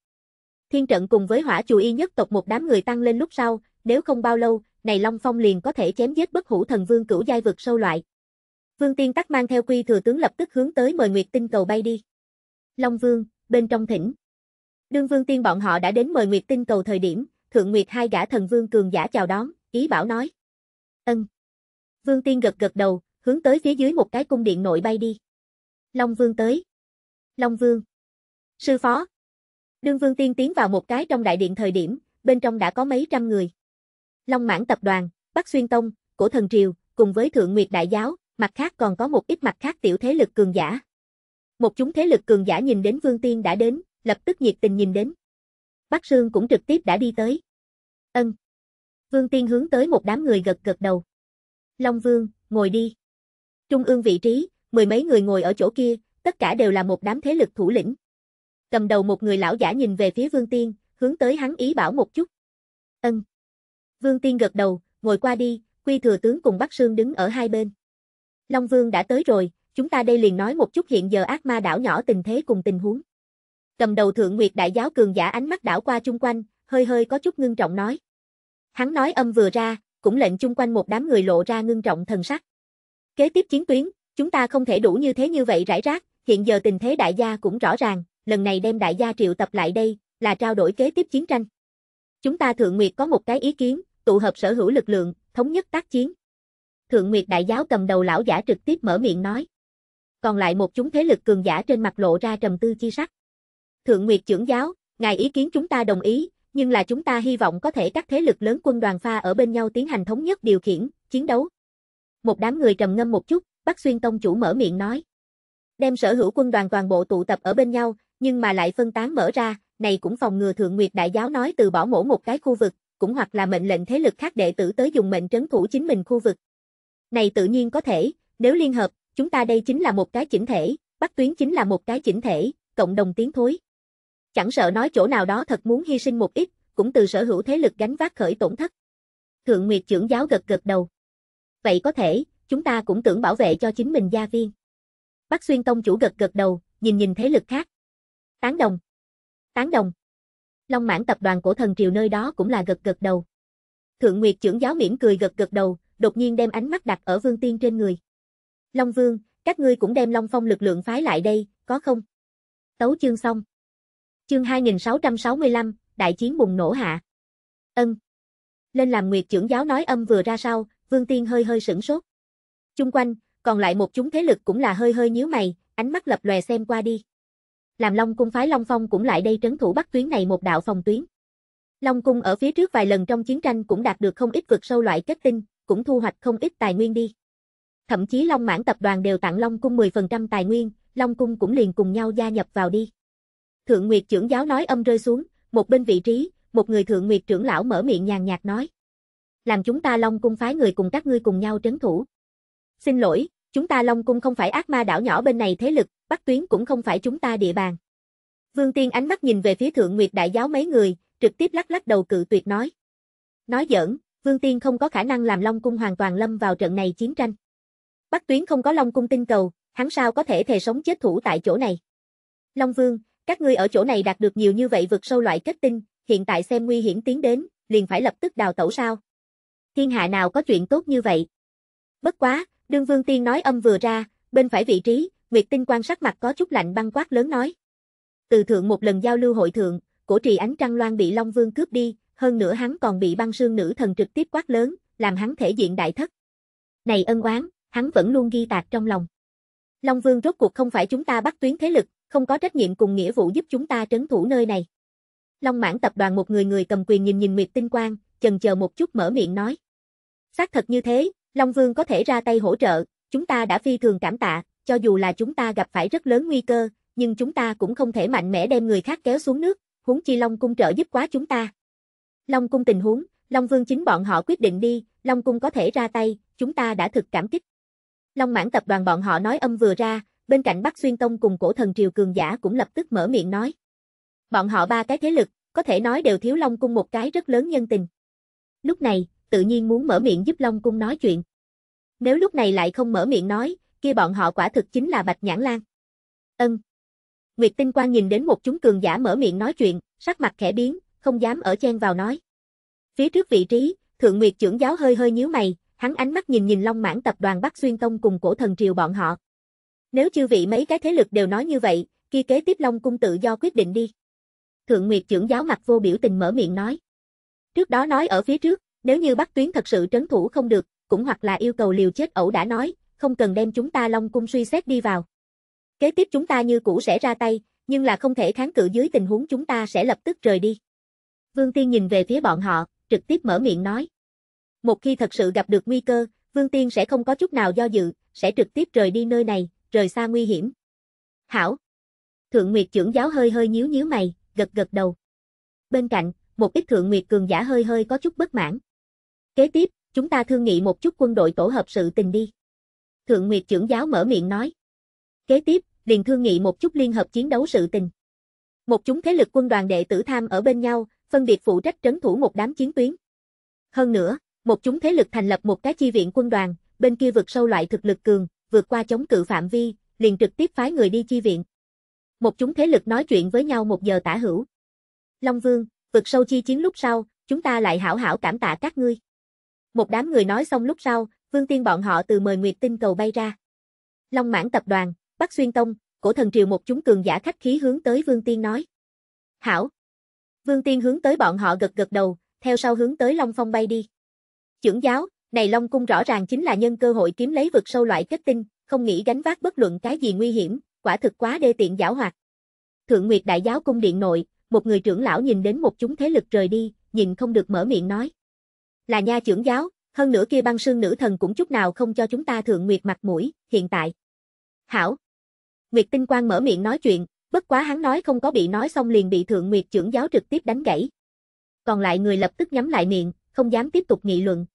Thiên trận cùng với hỏa chù y nhất tộc một đám người tăng lên lúc sau, nếu không bao lâu, này Long Phong liền có thể chém giết bất hủ thần vương cửu giai vực sâu loại. Vương Tiên Tắc mang theo quy thừa tướng lập tức hướng tới mời Nguyệt Tinh cầu bay đi. Long Vương, bên trong thỉnh. Đương Vương Tiên bọn họ đã đến mời Nguyệt Tinh cầu thời điểm, Thượng Nguyệt hai gã thần vương cường giả chào đón, ý bảo nói. Ân. Vương Tiên gật gật đầu, hướng tới phía dưới một cái cung điện nội bay đi. Long Vương tới. Long Vương. Sư phó. Đương Vương Tiên tiến vào một cái trong đại điện thời điểm, bên trong đã có mấy trăm người. Long Mãn Tập đoàn, Bắc Xuyên Tông, Cổ Thần Triều, cùng với Thượng Nguyệt Đại Giáo, mặt khác còn có một ít mặt khác tiểu thế lực cường giả. Một chúng thế lực cường giả nhìn đến Vương Tiên đã đến, lập tức nhiệt tình nhìn đến. Bắc Sương cũng trực tiếp đã đi tới. Ân. Vương Tiên hướng tới một đám người gật gật đầu. Long Vương, ngồi đi. Trung ương vị trí, mười mấy người ngồi ở chỗ kia, tất cả đều là một đám thế lực thủ lĩnh. Cầm đầu một người lão giả nhìn về phía Vương Tiên, hướng tới hắn ý bảo một chút. Ân. Vương Tiên gật đầu, ngồi qua đi, Quy Thừa Tướng cùng Bắc Sương đứng ở hai bên. Long Vương đã tới rồi, chúng ta đây liền nói một chút hiện giờ ác ma đảo nhỏ tình thế cùng tình huống. Cầm đầu Thượng Nguyệt Đại Giáo Cường giả ánh mắt đảo qua chung quanh, hơi hơi có chút ngưng trọng nói. Hắn nói âm vừa ra, cũng lệnh chung quanh một đám người lộ ra ngưng trọng thần sắc. Kế tiếp chiến tuyến, chúng ta không thể đủ như thế như vậy rải rác, hiện giờ tình thế đại gia cũng rõ ràng, lần này đem đại gia triệu tập lại đây, là trao đổi kế tiếp chiến tranh. Chúng ta Thượng Nguyệt có một cái ý kiến, tụ hợp sở hữu lực lượng, thống nhất tác chiến. Thượng Nguyệt Đại Giáo cầm đầu lão giả trực tiếp mở miệng nói. Còn lại một chúng thế lực cường giả trên mặt lộ ra trầm tư chi sắc. Thượng Nguyệt trưởng giáo, ngài ý kiến chúng ta đồng ý, nhưng là chúng ta hy vọng có thể các thế lực lớn quân đoàn pha ở bên nhau tiến hành thống nhất điều khiển, chiến đấu. Một đám người trầm ngâm một chút, Bắc Xuyên Tông chủ mở miệng nói. Đem sở hữu quân đoàn toàn bộ tụ tập ở bên nhau, nhưng mà lại phân tán mở ra, này cũng phòng ngừa Thượng Nguyệt Đại Giáo nói từ bỏ mổ một cái khu vực, cũng hoặc là mệnh lệnh thế lực khác đệ tử tới dùng mệnh trấn thủ chính mình khu vực. Này tự nhiên có thể, nếu liên hợp, chúng ta đây chính là một cái chỉnh thể, Bắc tuyến chính là một cái chỉnh thể, cộng đồng tiến thối. Chẳng sợ nói chỗ nào đó thật muốn hy sinh một ít, cũng từ sở hữu thế lực gánh vác khởi tổn thất. Thượng Nguyệt trưởng giáo gật gật đầu. Vậy có thể, chúng ta cũng tưởng bảo vệ cho chính mình gia viên. Bắc Xuyên Tông chủ gật gật đầu, nhìn nhìn thế lực khác. Tán đồng. Tán đồng. Long mãn tập đoàn cổ thần triều nơi đó cũng là gật gật đầu. Thượng Nguyệt trưởng giáo mỉm cười gật gật đầu, đột nhiên đem ánh mắt đặt ở Vương Tiên trên người. Long Vương, các ngươi cũng đem Long Phong lực lượng phái lại đây, có không? Tấu chương xong. Chương 2665, đại chiến bùng nổ hạ. Ân. Lên làm Nguyệt trưởng giáo nói âm vừa ra sau, Vương Tiên hơi hơi sửng sốt. Chung quanh, còn lại một chúng thế lực cũng là hơi hơi nhíu mày, ánh mắt lập lòe xem qua đi làm Long Cung phái Long Phong cũng lại đây trấn thủ bắc tuyến này một đạo phòng tuyến. Long Cung ở phía trước vài lần trong chiến tranh cũng đạt được không ít vượt sâu loại kết tinh, cũng thu hoạch không ít tài nguyên đi. Thậm chí Long Mãn tập đoàn đều tặng Long Cung 10% tài nguyên, Long Cung cũng liền cùng nhau gia nhập vào đi. Thượng Nguyệt trưởng giáo nói âm rơi xuống, một bên vị trí, một người Thượng Nguyệt trưởng lão mở miệng nhàn nhạt nói. Làm chúng ta Long Cung phái người cùng các ngươi cùng nhau trấn thủ. Xin lỗi, chúng ta Long Cung không phải ác ma đảo nhỏ bên này thế lực, Bắc Tuyến cũng không phải chúng ta địa bàn. Vương Tiên ánh mắt nhìn về phía Thượng Nguyệt Đại giáo mấy người, trực tiếp lắc lắc đầu cự tuyệt nói. Nói giỡn, Vương Tiên không có khả năng làm Long Cung hoàn toàn lâm vào trận này chiến tranh. Bắc Tuyến không có Long Cung tinh cầu, hắn sao có thể thề sống chết thủ tại chỗ này. Long Vương, các ngươi ở chỗ này đạt được nhiều như vậy vực sâu loại kết tinh, hiện tại xem nguy hiểm tiến đến, liền phải lập tức đào tẩu sao. Thiên hạ nào có chuyện tốt như vậy. Bất quá, đương Vương Tiên nói âm vừa ra, bên phải vị trí, Nguyệt Tinh quan sắc mặt có chút lạnh băng quát lớn nói. Từ thượng một lần giao lưu hội thượng, cổ trì ánh trăng loan bị Long Vương cướp đi, hơn nữa hắn còn bị băng sương nữ thần trực tiếp quát lớn, làm hắn thể diện đại thất. Này ân oán, hắn vẫn luôn ghi tạc trong lòng. Long Vương rốt cuộc không phải chúng ta bắt tuyến thế lực, không có trách nhiệm cùng nghĩa vụ giúp chúng ta trấn thủ nơi này. Long mãn tập đoàn một người người cầm quyền nhìn nhìn Nguyệt Tinh Quan, chần chờ một chút mở miệng nói. Xác thật như thế, Long Vương có thể ra tay hỗ trợ, chúng ta đã phi thường cảm tạ, cho dù là chúng ta gặp phải rất lớn nguy cơ, nhưng chúng ta cũng không thể mạnh mẽ đem người khác kéo xuống nước, huống chi Long cung trợ giúp quá chúng ta. Long cung tình huống, Long Vương chính bọn họ quyết định đi, Long cung có thể ra tay, chúng ta đã thực cảm kích. Long mãn tập đoàn bọn họ nói âm vừa ra, bên cạnh Bắc Xuyên Tông cùng cổ thần triều cường giả cũng lập tức mở miệng nói. Bọn họ ba cái thế lực, có thể nói đều thiếu Long cung một cái rất lớn nhân tình. Lúc này, tự nhiên muốn mở miệng giúp Long cung nói chuyện. Nếu lúc này lại không mở miệng nói, kia bọn họ quả thực chính là Bạch Nhãn Lan. Ân. Nguyệt Tinh Quang nhìn đến một chúng cường giả mở miệng nói chuyện, sắc mặt khẽ biến, không dám ở chen vào nói. Phía trước vị trí, Thượng Nguyệt trưởng giáo hơi hơi nhíu mày, hắn ánh mắt nhìn nhìn Long Mãn tập đoàn Bắc Xuyên Tông cùng cổ thần triều bọn họ. Nếu chư vị mấy cái thế lực đều nói như vậy, kia kế tiếp Long cung tự do quyết định đi. Thượng Nguyệt trưởng giáo mặt vô biểu tình mở miệng nói. Trước đó nói ở phía trước, nếu như Bắc Tuyến thật sự trấn thủ không được, cũng hoặc là yêu cầu liều chết ẩu đã nói, không cần đem chúng ta Long Cung suy xét đi vào. Kế tiếp chúng ta như cũ sẽ ra tay, nhưng là không thể kháng cự dưới tình huống chúng ta sẽ lập tức rời đi. Vương Tiên nhìn về phía bọn họ, trực tiếp mở miệng nói. Một khi thật sự gặp được nguy cơ, Vương Tiên sẽ không có chút nào do dự, sẽ trực tiếp rời đi nơi này, rời xa nguy hiểm. Hảo! Thượng Nguyệt trưởng giáo hơi hơi nhíu nhíu mày, gật gật đầu. Bên cạnh, một ít Thượng Nguyệt cường giả hơi hơi có chút bất mãn. Kế tiếp, chúng ta thương nghị một chút quân đội tổ hợp sự tình đi. Thượng Nguyệt trưởng giáo mở miệng nói. Kế tiếp, liền thương nghị một chút liên hợp chiến đấu sự tình. Một chúng thế lực quân đoàn đệ tử tham ở bên nhau, phân biệt phụ trách trấn thủ một đám chiến tuyến. Hơn nữa, một chúng thế lực thành lập một cái chi viện quân đoàn, bên kia vượt sâu loại thực lực cường, vượt qua chống cự phạm vi, liền trực tiếp phái người đi chi viện. Một chúng thế lực nói chuyện với nhau một giờ tả hữu. Long Vương, vượt sâu chi chiến lúc sau, chúng ta lại hảo hảo cảm tạ các ngươi. Một đám người nói xong lúc sau, Vương Tiên bọn họ từ mời Nguyệt Tinh cầu bay ra. Long Mãn tập đoàn, Bắc Xuyên Tông, cổ thần triều một chúng cường giả khách khí hướng tới Vương Tiên nói. Hảo. Vương Tiên hướng tới bọn họ gật gật đầu, theo sau hướng tới Long Phong bay đi. Chưởng giáo, này Long Cung rõ ràng chính là nhân cơ hội kiếm lấy vực sâu loại kết tinh, không nghĩ gánh vác bất luận cái gì nguy hiểm, quả thực quá đê tiện giảo hoạt. Thượng Nguyệt Đại giáo cung điện nội, một người trưởng lão nhìn đến một chúng thế lực rời đi, nhìn không được mở miệng nói. Là nha trưởng giáo, hơn nữa kia băng sương nữ thần cũng chút nào không cho chúng ta thượng nguyệt mặt mũi, hiện tại. Hảo. Nguyệt tinh quang mở miệng nói chuyện, bất quá hắn nói không có bị nói xong liền bị thượng nguyệt trưởng giáo trực tiếp đánh gãy. Còn lại người lập tức nhắm lại miệng, không dám tiếp tục nghị luận.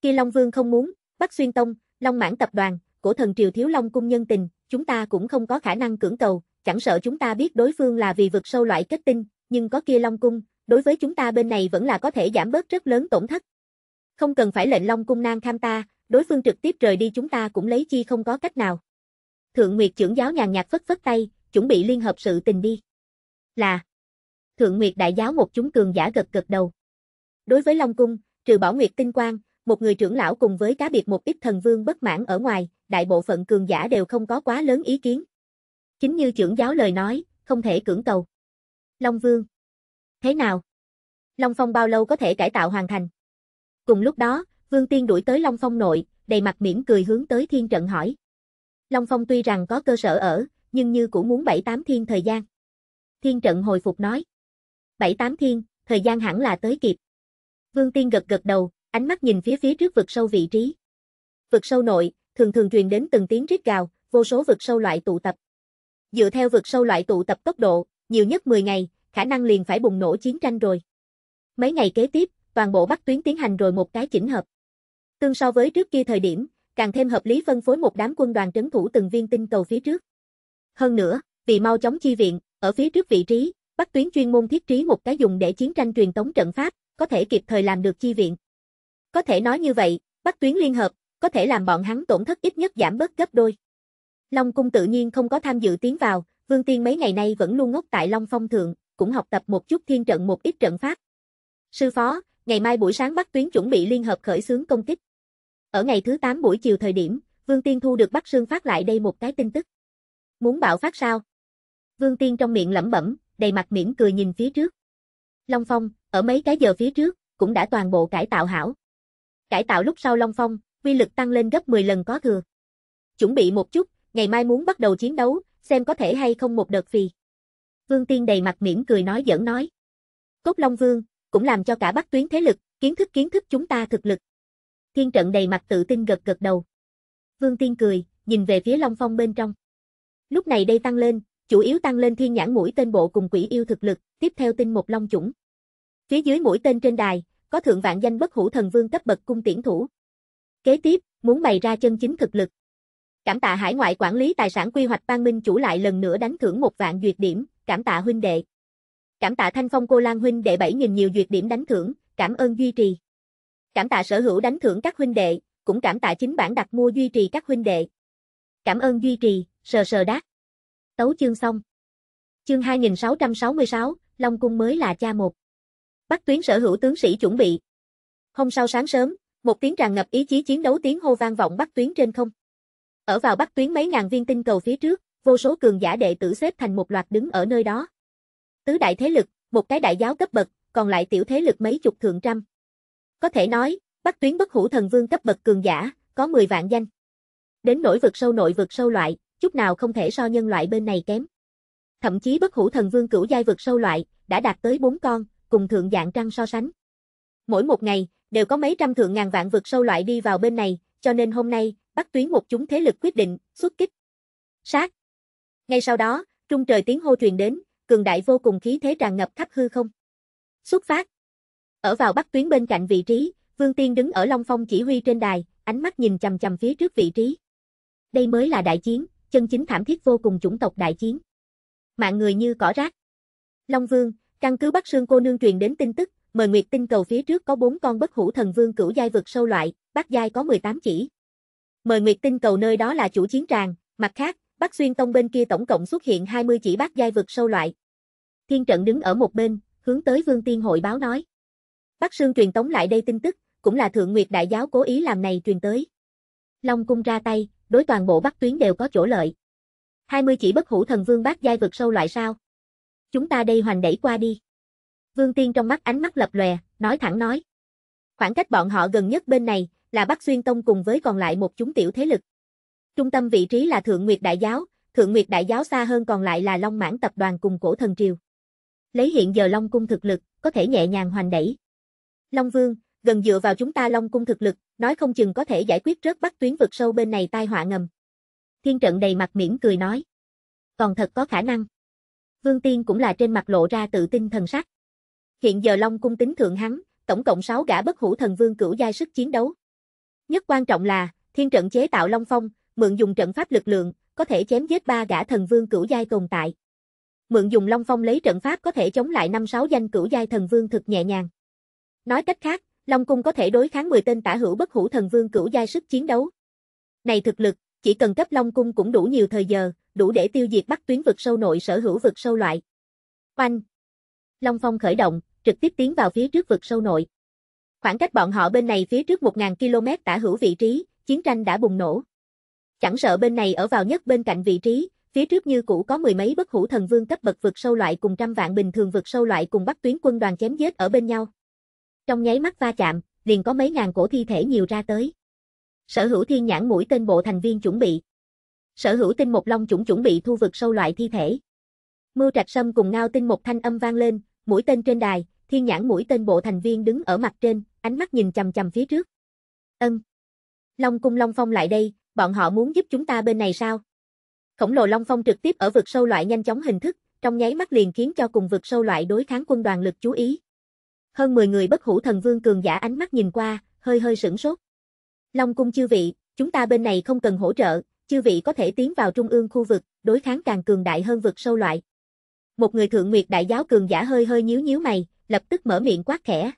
Kia Long Vương không muốn, Bắc Xuyên Tông, Long Mãn Tập đoàn, cổ thần triều thiếu Long Cung nhân tình, chúng ta cũng không có khả năng cưỡng cầu, chẳng sợ chúng ta biết đối phương là vì vực sâu loại kết tinh, nhưng có kia Long Cung, đối với chúng ta bên này vẫn là có thể giảm bớt rất lớn tổn thất, không cần phải lệnh Long cung nang kham ta, đối phương trực tiếp rời đi chúng ta cũng lấy chi không có cách nào. Thượng Nguyệt trưởng giáo nhàn nhạt phất phất tay, chuẩn bị liên hợp sự tình đi. Là Thượng Nguyệt đại giáo một chúng cường giả gật gật đầu. Đối với Long cung, trừ Bảo Nguyệt Tinh Quang, một người trưởng lão cùng với cá biệt một ít thần vương bất mãn ở ngoài, đại bộ phận cường giả đều không có quá lớn ý kiến. Chính như trưởng giáo lời nói, không thể cưỡng cầu. Long Vương. Thế nào? Long Phong bao lâu có thể cải tạo hoàn thành? Cùng lúc đó, Vương Tiên đuổi tới Long Phong nội, đầy mặt mỉm cười hướng tới thiên trận hỏi. Long Phong tuy rằng có cơ sở ở, nhưng như cũng muốn bảy tám thiên thời gian. Thiên trận hồi phục nói. Bảy tám thiên, thời gian hẳn là tới kịp. Vương Tiên gật gật đầu, ánh mắt nhìn phía phía trước vực sâu vị trí. Vực sâu nội, thường thường truyền đến từng tiếng rít gào, vô số vực sâu loại tụ tập. Dựa theo vực sâu loại tụ tập tốc độ, nhiều nhất 10 ngày, khả năng liền phải bùng nổ chiến tranh rồi. Mấy ngày kế tiếp, toàn bộ Bắc tuyến tiến hành rồi một cái chỉnh hợp. Tương so với trước kia thời điểm, càng thêm hợp lý phân phối một đám quân đoàn trấn thủ từng viên tinh cầu phía trước. Hơn nữa, vì mau chóng chi viện, ở phía trước vị trí, Bắc tuyến chuyên môn thiết trí một cái dùng để chiến tranh truyền tống trận pháp, có thể kịp thời làm được chi viện. Có thể nói như vậy, Bắc tuyến liên hợp, có thể làm bọn hắn tổn thất ít nhất giảm bớt gấp đôi. Long cung tự nhiên không có tham dự tiến vào, Vương Tiên mấy ngày nay vẫn luôn ngốc tại Long Phong thượng, cũng học tập một chút thiên trận một ít trận pháp. Sư phó, Ngày mai buổi sáng bắt Tuyến chuẩn bị liên hợp khởi xướng công kích. Ở ngày thứ 8 buổi chiều thời điểm, Vương Tiên thu được Bắc Sương phát lại đây một cái tin tức. Muốn bạo phát sao? Vương Tiên trong miệng lẩm bẩm, đầy mặt mỉm cười nhìn phía trước. Long Phong, ở mấy cái giờ phía trước, cũng đã toàn bộ cải tạo hảo. Cải tạo lúc sau Long Phong, quy lực tăng lên gấp 10 lần có thừa. Chuẩn bị một chút, ngày mai muốn bắt đầu chiến đấu, xem có thể hay không một đợt phì. Vương Tiên đầy mặt mỉm cười nói giỡn nói. Cốt Long Vương, cũng làm cho cả Bắc tuyến thế lực, kiến thức kiến thức chúng ta thực lực. Thiên trận đầy mặt tự tin gật gật đầu. Vương Tiên cười, nhìn về phía Long Phong bên trong. Lúc này đây tăng lên, chủ yếu tăng lên thiên nhãn mũi tên bộ cùng quỷ yêu thực lực, tiếp theo tinh một long chủng. Phía dưới mũi tên trên đài, có thượng vạn danh bất hủ thần vương cấp bậc cung tiễn thủ. Kế tiếp, muốn bày ra chân chính thực lực. Cảm tạ hải ngoại quản lý tài sản quy hoạch ban minh chủ lại lần nữa đánh thưởng một vạn duyệt điểm, cảm tạ huynh đệ. Cảm tạ Thanh Phong cô Lan huynh đệ 7.000 nhiều duyệt điểm đánh thưởng, cảm ơn duy trì. Cảm tạ sở hữu đánh thưởng các huynh đệ, cũng cảm tạ chính bản đặt mua duy trì các huynh đệ. Cảm ơn duy trì, sờ sờ đát. Tấu chương xong. Chương 2666, Long Cung mới là cha một. Bắc tuyến sở hữu tướng sĩ chuẩn bị. Hôm sau sáng sớm, một tiếng tràn ngập ý chí chiến đấu tiếng hô vang vọng Bắc tuyến trên không. Ở vào Bắc tuyến mấy ngàn viên tinh cầu phía trước, vô số cường giả đệ tử xếp thành một loạt đứng ở nơi đó tứ đại thế lực, một cái đại giáo cấp bậc, còn lại tiểu thế lực mấy chục thượng trăm. Có thể nói, Bắc Tuyến Bất Hủ Thần Vương cấp bậc cường giả, có 10 vạn danh. Đến nỗi vực sâu nội vực sâu loại, chút nào không thể so nhân loại bên này kém. Thậm chí Bất Hủ Thần Vương cửu giai vực sâu loại đã đạt tới 4 con, cùng thượng dạng trăng so sánh. Mỗi một ngày đều có mấy trăm thượng ngàn vạn vực sâu loại đi vào bên này, cho nên hôm nay, Bắc Tuyến một chúng thế lực quyết định xuất kích. Sát. Ngay sau đó, trung trời tiếng hô truyền đến, cường đại vô cùng khí thế tràn ngập khắp hư không. Xuất phát. Ở vào bắc tuyến bên cạnh vị trí, Vương Tiên đứng ở Long Phong chỉ huy trên đài, ánh mắt nhìn chằm chằm phía trước vị trí. Đây mới là đại chiến, chân chính thảm thiết vô cùng chủng tộc đại chiến. Mạng người như cỏ rác. Long Vương, căn cứ Bắc Sương cô nương truyền đến tin tức, mời Nguyệt Tinh cầu phía trước có 4 con bất hủ thần vương cửu giai vực sâu loại, bát giai có 18 chỉ. Mời Nguyệt Tinh cầu nơi đó là chủ chiến tràng, mặt khác, Bắc Xuyên Tông bên kia tổng cộng xuất hiện 20 chỉ bát giai vực sâu loại. Thiên trận đứng ở một bên, hướng tới Vương Tiên hội báo nói. Bắc Sương truyền tống lại đây tin tức, cũng là Thượng Nguyệt Đại Giáo cố ý làm này truyền tới. Long cung ra tay, đối toàn bộ Bắc tuyến đều có chỗ lợi. 20 chỉ bất hủ thần vương bát giai vực sâu loại sao? Chúng ta đây hoành đẩy qua đi. Vương Tiên trong mắt ánh mắt lập lòe, nói thẳng nói. Khoảng cách bọn họ gần nhất bên này, là Bắc Xuyên Tông cùng với còn lại một chúng tiểu thế lực. Trung tâm vị trí là Thượng Nguyệt Đại Giáo, Thượng Nguyệt Đại Giáo xa hơn còn lại là Long Mãn Tập đoàn cùng Cổ Thần Triều. Lấy hiện giờ Long Cung thực lực, có thể nhẹ nhàng hoành đẩy. Long Vương, gần dựa vào chúng ta Long Cung thực lực, nói không chừng có thể giải quyết rớt bắt tuyến vực sâu bên này tai họa ngầm. Thiên trận đầy mặt mỉm cười nói. Còn thật có khả năng. Vương Tiên cũng là trên mặt lộ ra tự tin thần sắc. Hiện giờ Long Cung tính thượng hắn, tổng cộng 6 gã bất hủ thần vương cửu giai sức chiến đấu. Nhất quan trọng là, thiên trận chế tạo Long Phong, mượn dùng trận pháp lực lượng, có thể chém giết ba gã thần vương cửu giai tồn tại. Mượn dùng Long Phong lấy trận pháp có thể chống lại năm sáu danh cửu giai thần vương thực nhẹ nhàng. Nói cách khác, Long cung có thể đối kháng 10 tên tả hữu bất hữu thần vương cửu giai sức chiến đấu. Này thực lực, chỉ cần cấp Long cung cũng đủ nhiều thời giờ, đủ để tiêu diệt Bắc tuyến vực sâu nội sở hữu vực sâu loại. Oanh! Long Phong khởi động, trực tiếp tiến vào phía trước vực sâu nội. Khoảng cách bọn họ bên này phía trước 1000 km tả hữu vị trí, chiến tranh đã bùng nổ. Chẳng sợ bên này ở vào nhất bên cạnh vị trí, phía trước như cũ có mười mấy bất hủ thần vương cấp bậc vực sâu loại cùng trăm vạn bình thường vực sâu loại cùng bắt tuyến quân đoàn chém giết ở bên nhau. Trong nháy mắt va chạm, liền có mấy ngàn cổ thi thể nhiều ra tới. Sở hữu thiên nhãn mũi tên bộ thành viên chuẩn bị. Sở hữu tinh một long chủng chuẩn bị thu vực sâu loại thi thể. Mưu trạch sâm cùng ngao tinh một thanh âm vang lên, mũi tên trên đài, thiên nhãn mũi tên bộ thành viên đứng ở mặt trên, ánh mắt nhìn chầm chầm phía trước. Ân. Long cung Long Phong lại đây, bọn họ muốn giúp chúng ta bên này sao? Khổng lồ Long Phong trực tiếp ở vực sâu loại nhanh chóng hình thức, trong nháy mắt liền khiến cho cùng vực sâu loại đối kháng quân đoàn lực chú ý. Hơn 10 người bất hủ thần vương cường giả ánh mắt nhìn qua, hơi hơi sửng sốt. Long cung chư vị, chúng ta bên này không cần hỗ trợ, chư vị có thể tiến vào trung ương khu vực, đối kháng càng cường đại hơn vực sâu loại. Một người thượng nguyệt đại giáo cường giả hơi hơi nhíu nhíu mày, lập tức mở miệng quát khẽ.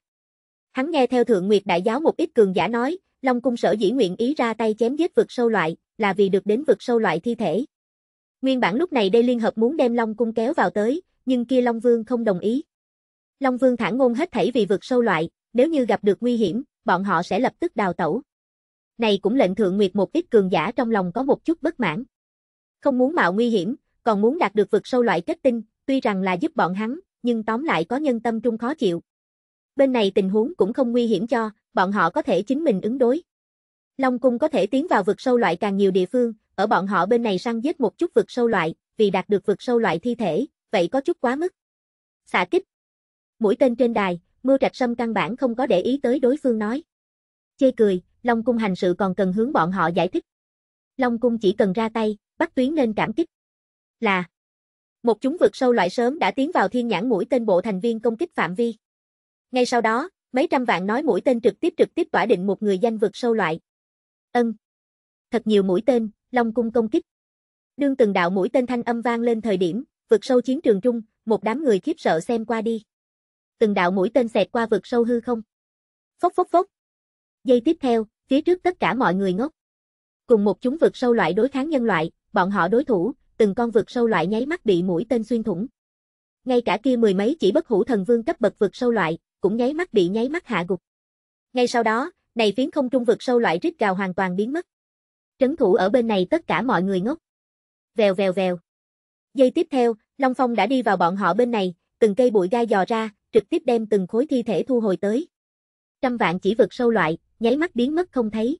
Hắn nghe theo thượng nguyệt đại giáo một ít cường giả nói, Long cung sở dĩ nguyện ý ra tay chém giết vực sâu loại, là vì được đến vực sâu loại thi thể. Nguyên bản lúc này đây liên hợp muốn đem Long cung kéo vào tới, nhưng kia Long Vương không đồng ý. Long Vương thản ngôn hết thảy vì vực sâu loại, nếu như gặp được nguy hiểm, bọn họ sẽ lập tức đào tẩu. Này cũng lệnh Thượng Nguyệt một ít cường giả trong lòng có một chút bất mãn. Không muốn mạo nguy hiểm, còn muốn đạt được vực sâu loại kết tinh, tuy rằng là giúp bọn hắn, nhưng tóm lại có nhân tâm trung khó chịu. Bên này tình huống cũng không nguy hiểm cho, bọn họ có thể chính mình ứng đối. Long cung có thể tiến vào vực sâu loại càng nhiều địa phương, ở bọn họ bên này săn giết một chút vực sâu loại, vì đạt được vực sâu loại thi thể, vậy có chút quá mức. Xạ kích. Mũi tên trên đài, mưa Trạch Sâm căn bản không có để ý tới đối phương nói. Chê cười, Long cung hành sự còn cần hướng bọn họ giải thích. Long cung chỉ cần ra tay, bắt tuyến nên cảm kích. Là một chúng vực sâu loại sớm đã tiến vào thiên nhãn mũi tên bộ thành viên công kích phạm vi. Ngay sau đó, Mấy trăm vạn nói mũi tên trực tiếp trực tiếp tỏa định một người danh vực sâu loại. Ân. Thật nhiều mũi tên, Long cung công kích. Đương từng đạo mũi tên thanh âm vang lên thời điểm, vực sâu chiến trường trung, một đám người khiếp sợ xem qua đi. Từng đạo mũi tên xẹt qua vực sâu hư không. Phốc phốc phốc. Giây tiếp theo, phía trước tất cả mọi người ngốc. Cùng một chúng vực sâu loại đối kháng nhân loại, bọn họ đối thủ, từng con vực sâu loại nháy mắt bị mũi tên xuyên thủng. Ngay cả kia mười mấy chỉ bất hủ thần vương cấp bậc vực sâu loại, cũng nháy mắt bị nháy mắt hạ gục. Ngay sau đó, này phiến không trung vực sâu loại rít gào hoàn toàn biến mất. Trấn thủ ở bên này tất cả mọi người ngốc. Vèo vèo vèo. Giây tiếp theo, Long Phong đã đi vào bọn họ bên này, từng cây bụi gai dò ra, trực tiếp đem từng khối thi thể thu hồi tới. Trăm vạn chỉ vực sâu loại, nháy mắt biến mất không thấy.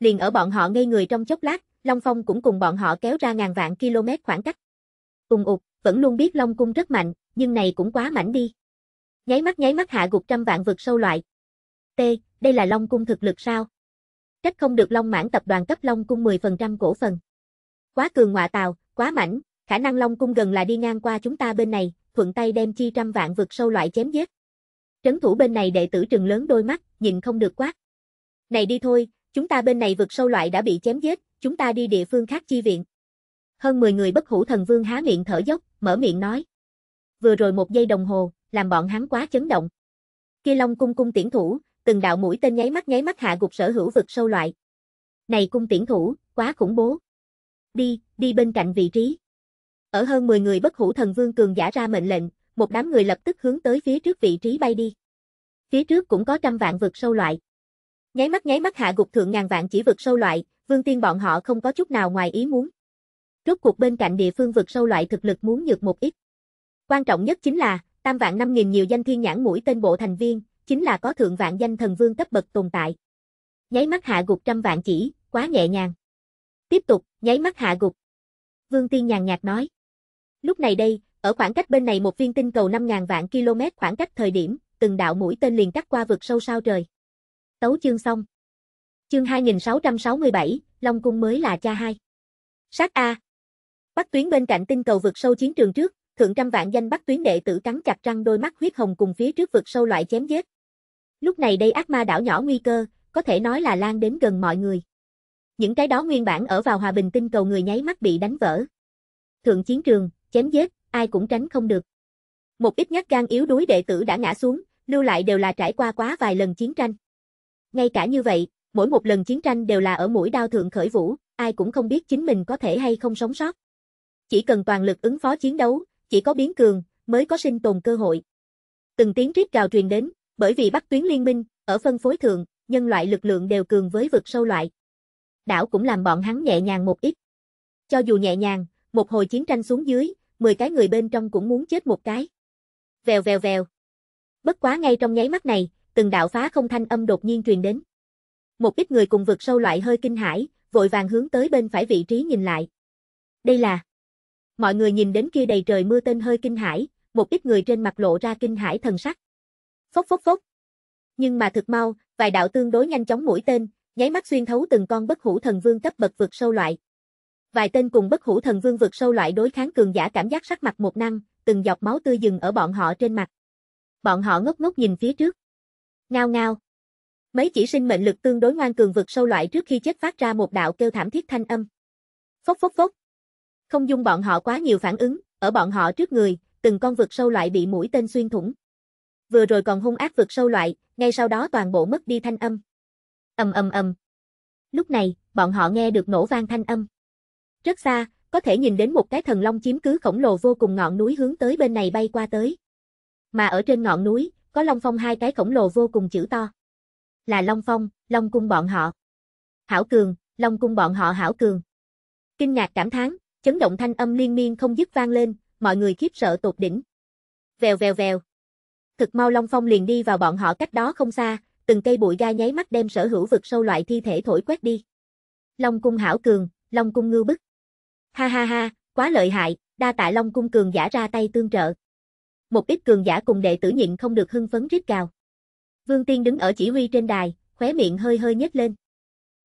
Liền ở bọn họ ngây người trong chốc lát, Long Phong cũng cùng bọn họ kéo ra ngàn vạn km khoảng cách. Cùng ụt, vẫn luôn biết Long Cung rất mạnh, nhưng này cũng quá mảnh đi. Nháy mắt nháy mắt hạ gục trăm vạn vực sâu loại. T, đây là Long cung thực lực sao? Trách không được Long mãn tập đoàn cấp Long cung 10% cổ phần. Quá cường ngọa tào, quá mảnh, khả năng Long cung gần là đi ngang qua chúng ta bên này, thuận tay đem chi trăm vạn vực sâu loại chém giết. Trấn thủ bên này đệ tử trừng lớn đôi mắt, nhìn không được quát. Này đi thôi, chúng ta bên này vực sâu loại đã bị chém giết, chúng ta đi địa phương khác chi viện. Hơn 10 người bất hủ thần vương há miệng thở dốc, mở miệng nói. Vừa rồi một giây đồng hồ, làm bọn hắn quá chấn động. Kia Long cung cung tiễn thủ, từng đạo mũi tên nháy mắt nháy mắt hạ gục sở hữu vực sâu loại. Này cung tiễn thủ, quá khủng bố. Đi, đi bên cạnh vị trí. Ở hơn 10 người bất hữu thần vương cường giả ra mệnh lệnh, một đám người lập tức hướng tới phía trước vị trí bay đi. Phía trước cũng có trăm vạn vực sâu loại. Nháy mắt nháy mắt hạ gục thượng ngàn vạn chỉ vực sâu loại, vương tiên bọn họ không có chút nào ngoài ý muốn. Rốt cuộc bên cạnh địa phương vực sâu loại thực lực muốn nhược một ít. Quan trọng nhất chính là, tam vạn năm nghìn nhiều danh thiên nhãn mũi tên bộ thành viên, chính là có thượng vạn danh thần vương cấp bậc tồn tại. Nháy mắt hạ gục trăm vạn chỉ, quá nhẹ nhàng. Tiếp tục, nháy mắt hạ gục. Vương Tiên nhàn nhạt nói. Lúc này đây, ở khoảng cách bên này một viên tinh cầu 5.000 vạn km khoảng cách thời điểm, từng đạo mũi tên liền cắt qua vực sâu sao trời. Tấu chương xong. Chương 2667, Long Cung mới là cha hai. Sát A. Bắc tuyến bên cạnh tinh cầu vực sâu chiến trường trước, thượng trăm vạn danh bắt tuyến đệ tử cắn chặt răng đôi mắt huyết hồng cùng phía trước vực sâu loại chém giết. Lúc này đây ác ma đảo nhỏ nguy cơ, có thể nói là lan đến gần mọi người. Những cái đó nguyên bản ở vào hòa bình tinh cầu người nháy mắt bị đánh vỡ. Thượng chiến trường, chém giết, ai cũng tránh không được. Một ít nhát gan yếu đuối đệ tử đã ngã xuống, lưu lại đều là trải qua quá vài lần chiến tranh. Ngay cả như vậy, mỗi một lần chiến tranh đều là ở mũi đao thượng khởi vũ, ai cũng không biết chính mình có thể hay không sống sót. Chỉ cần toàn lực ứng phó chiến đấu, chỉ có biến cường mới có sinh tồn cơ hội. Từng tiếng rít gào truyền đến, bởi vì Bắc Tuyến Liên minh ở phân phối thượng, nhân loại lực lượng đều cường với vực sâu loại. Đảo cũng làm bọn hắn nhẹ nhàng một ít. Cho dù nhẹ nhàng, một hồi chiến tranh xuống dưới, 10 cái người bên trong cũng muốn chết một cái. Vèo vèo vèo. Bất quá ngay trong nháy mắt này, từng đạo phá không thanh âm đột nhiên truyền đến. Một ít người cùng vực sâu loại hơi kinh hãi, vội vàng hướng tới bên phải vị trí nhìn lại. Đây là Mọi người nhìn đến kia đầy trời mưa tên hơi kinh hãi, một ít người trên mặt lộ ra kinh hãi thần sắc. Phốc phốc phốc. Nhưng mà thực mau, vài đạo tương đối nhanh chóng mũi tên, nháy mắt xuyên thấu từng con bất hủ thần vương cấp bậc vượt sâu loại. Vài tên cùng bất hủ thần vương vượt sâu loại đối kháng cường giả cảm giác sắc mặt một năng, từng giọt máu tươi dừng ở bọn họ trên mặt. Bọn họ ngốc ngốc nhìn phía trước. Ngao ngao. Mấy chỉ sinh mệnh lực tương đối ngoan cường vượt sâu loại trước khi chết phát ra một đạo kêu thảm thiết thanh âm. Phốc phốc phốc. Không dung bọn họ quá nhiều phản ứng, ở bọn họ trước người, từng con vực sâu loại bị mũi tên xuyên thủng. Vừa rồi còn hung ác vực sâu loại, ngay sau đó toàn bộ mất đi thanh âm. Ầm ầm ầm. Lúc này, bọn họ nghe được nổ vang thanh âm. Rất xa, có thể nhìn đến một cái thần long chiếm cứ khổng lồ vô cùng ngọn núi hướng tới bên này bay qua tới. Mà ở trên ngọn núi, có Long Phong hai cái khổng lồ vô cùng chữ to. Là Long Phong, Long Cung bọn họ. Hảo Cường, Long Cung bọn họ Hảo Cường. Kinh ngạc cảm thán, chấn động thanh âm liên miên không dứt vang lên, mọi người khiếp sợ tột đỉnh. Vèo vèo vèo. Thực mau Long Phong liền đi vào bọn họ cách đó không xa, từng cây bụi gai nháy mắt đem sở hữu vực sâu loại thi thể thổi quét đi. Long cung hảo cường, Long cung ngư bức. Ha ha ha, quá lợi hại, đa tại Long cung cường giả ra tay tương trợ. Một ít cường giả cùng đệ tử nhịn không được hưng phấn rít gào. Vương Tiên đứng ở chỉ huy trên đài, khóe miệng hơi hơi nhếch lên.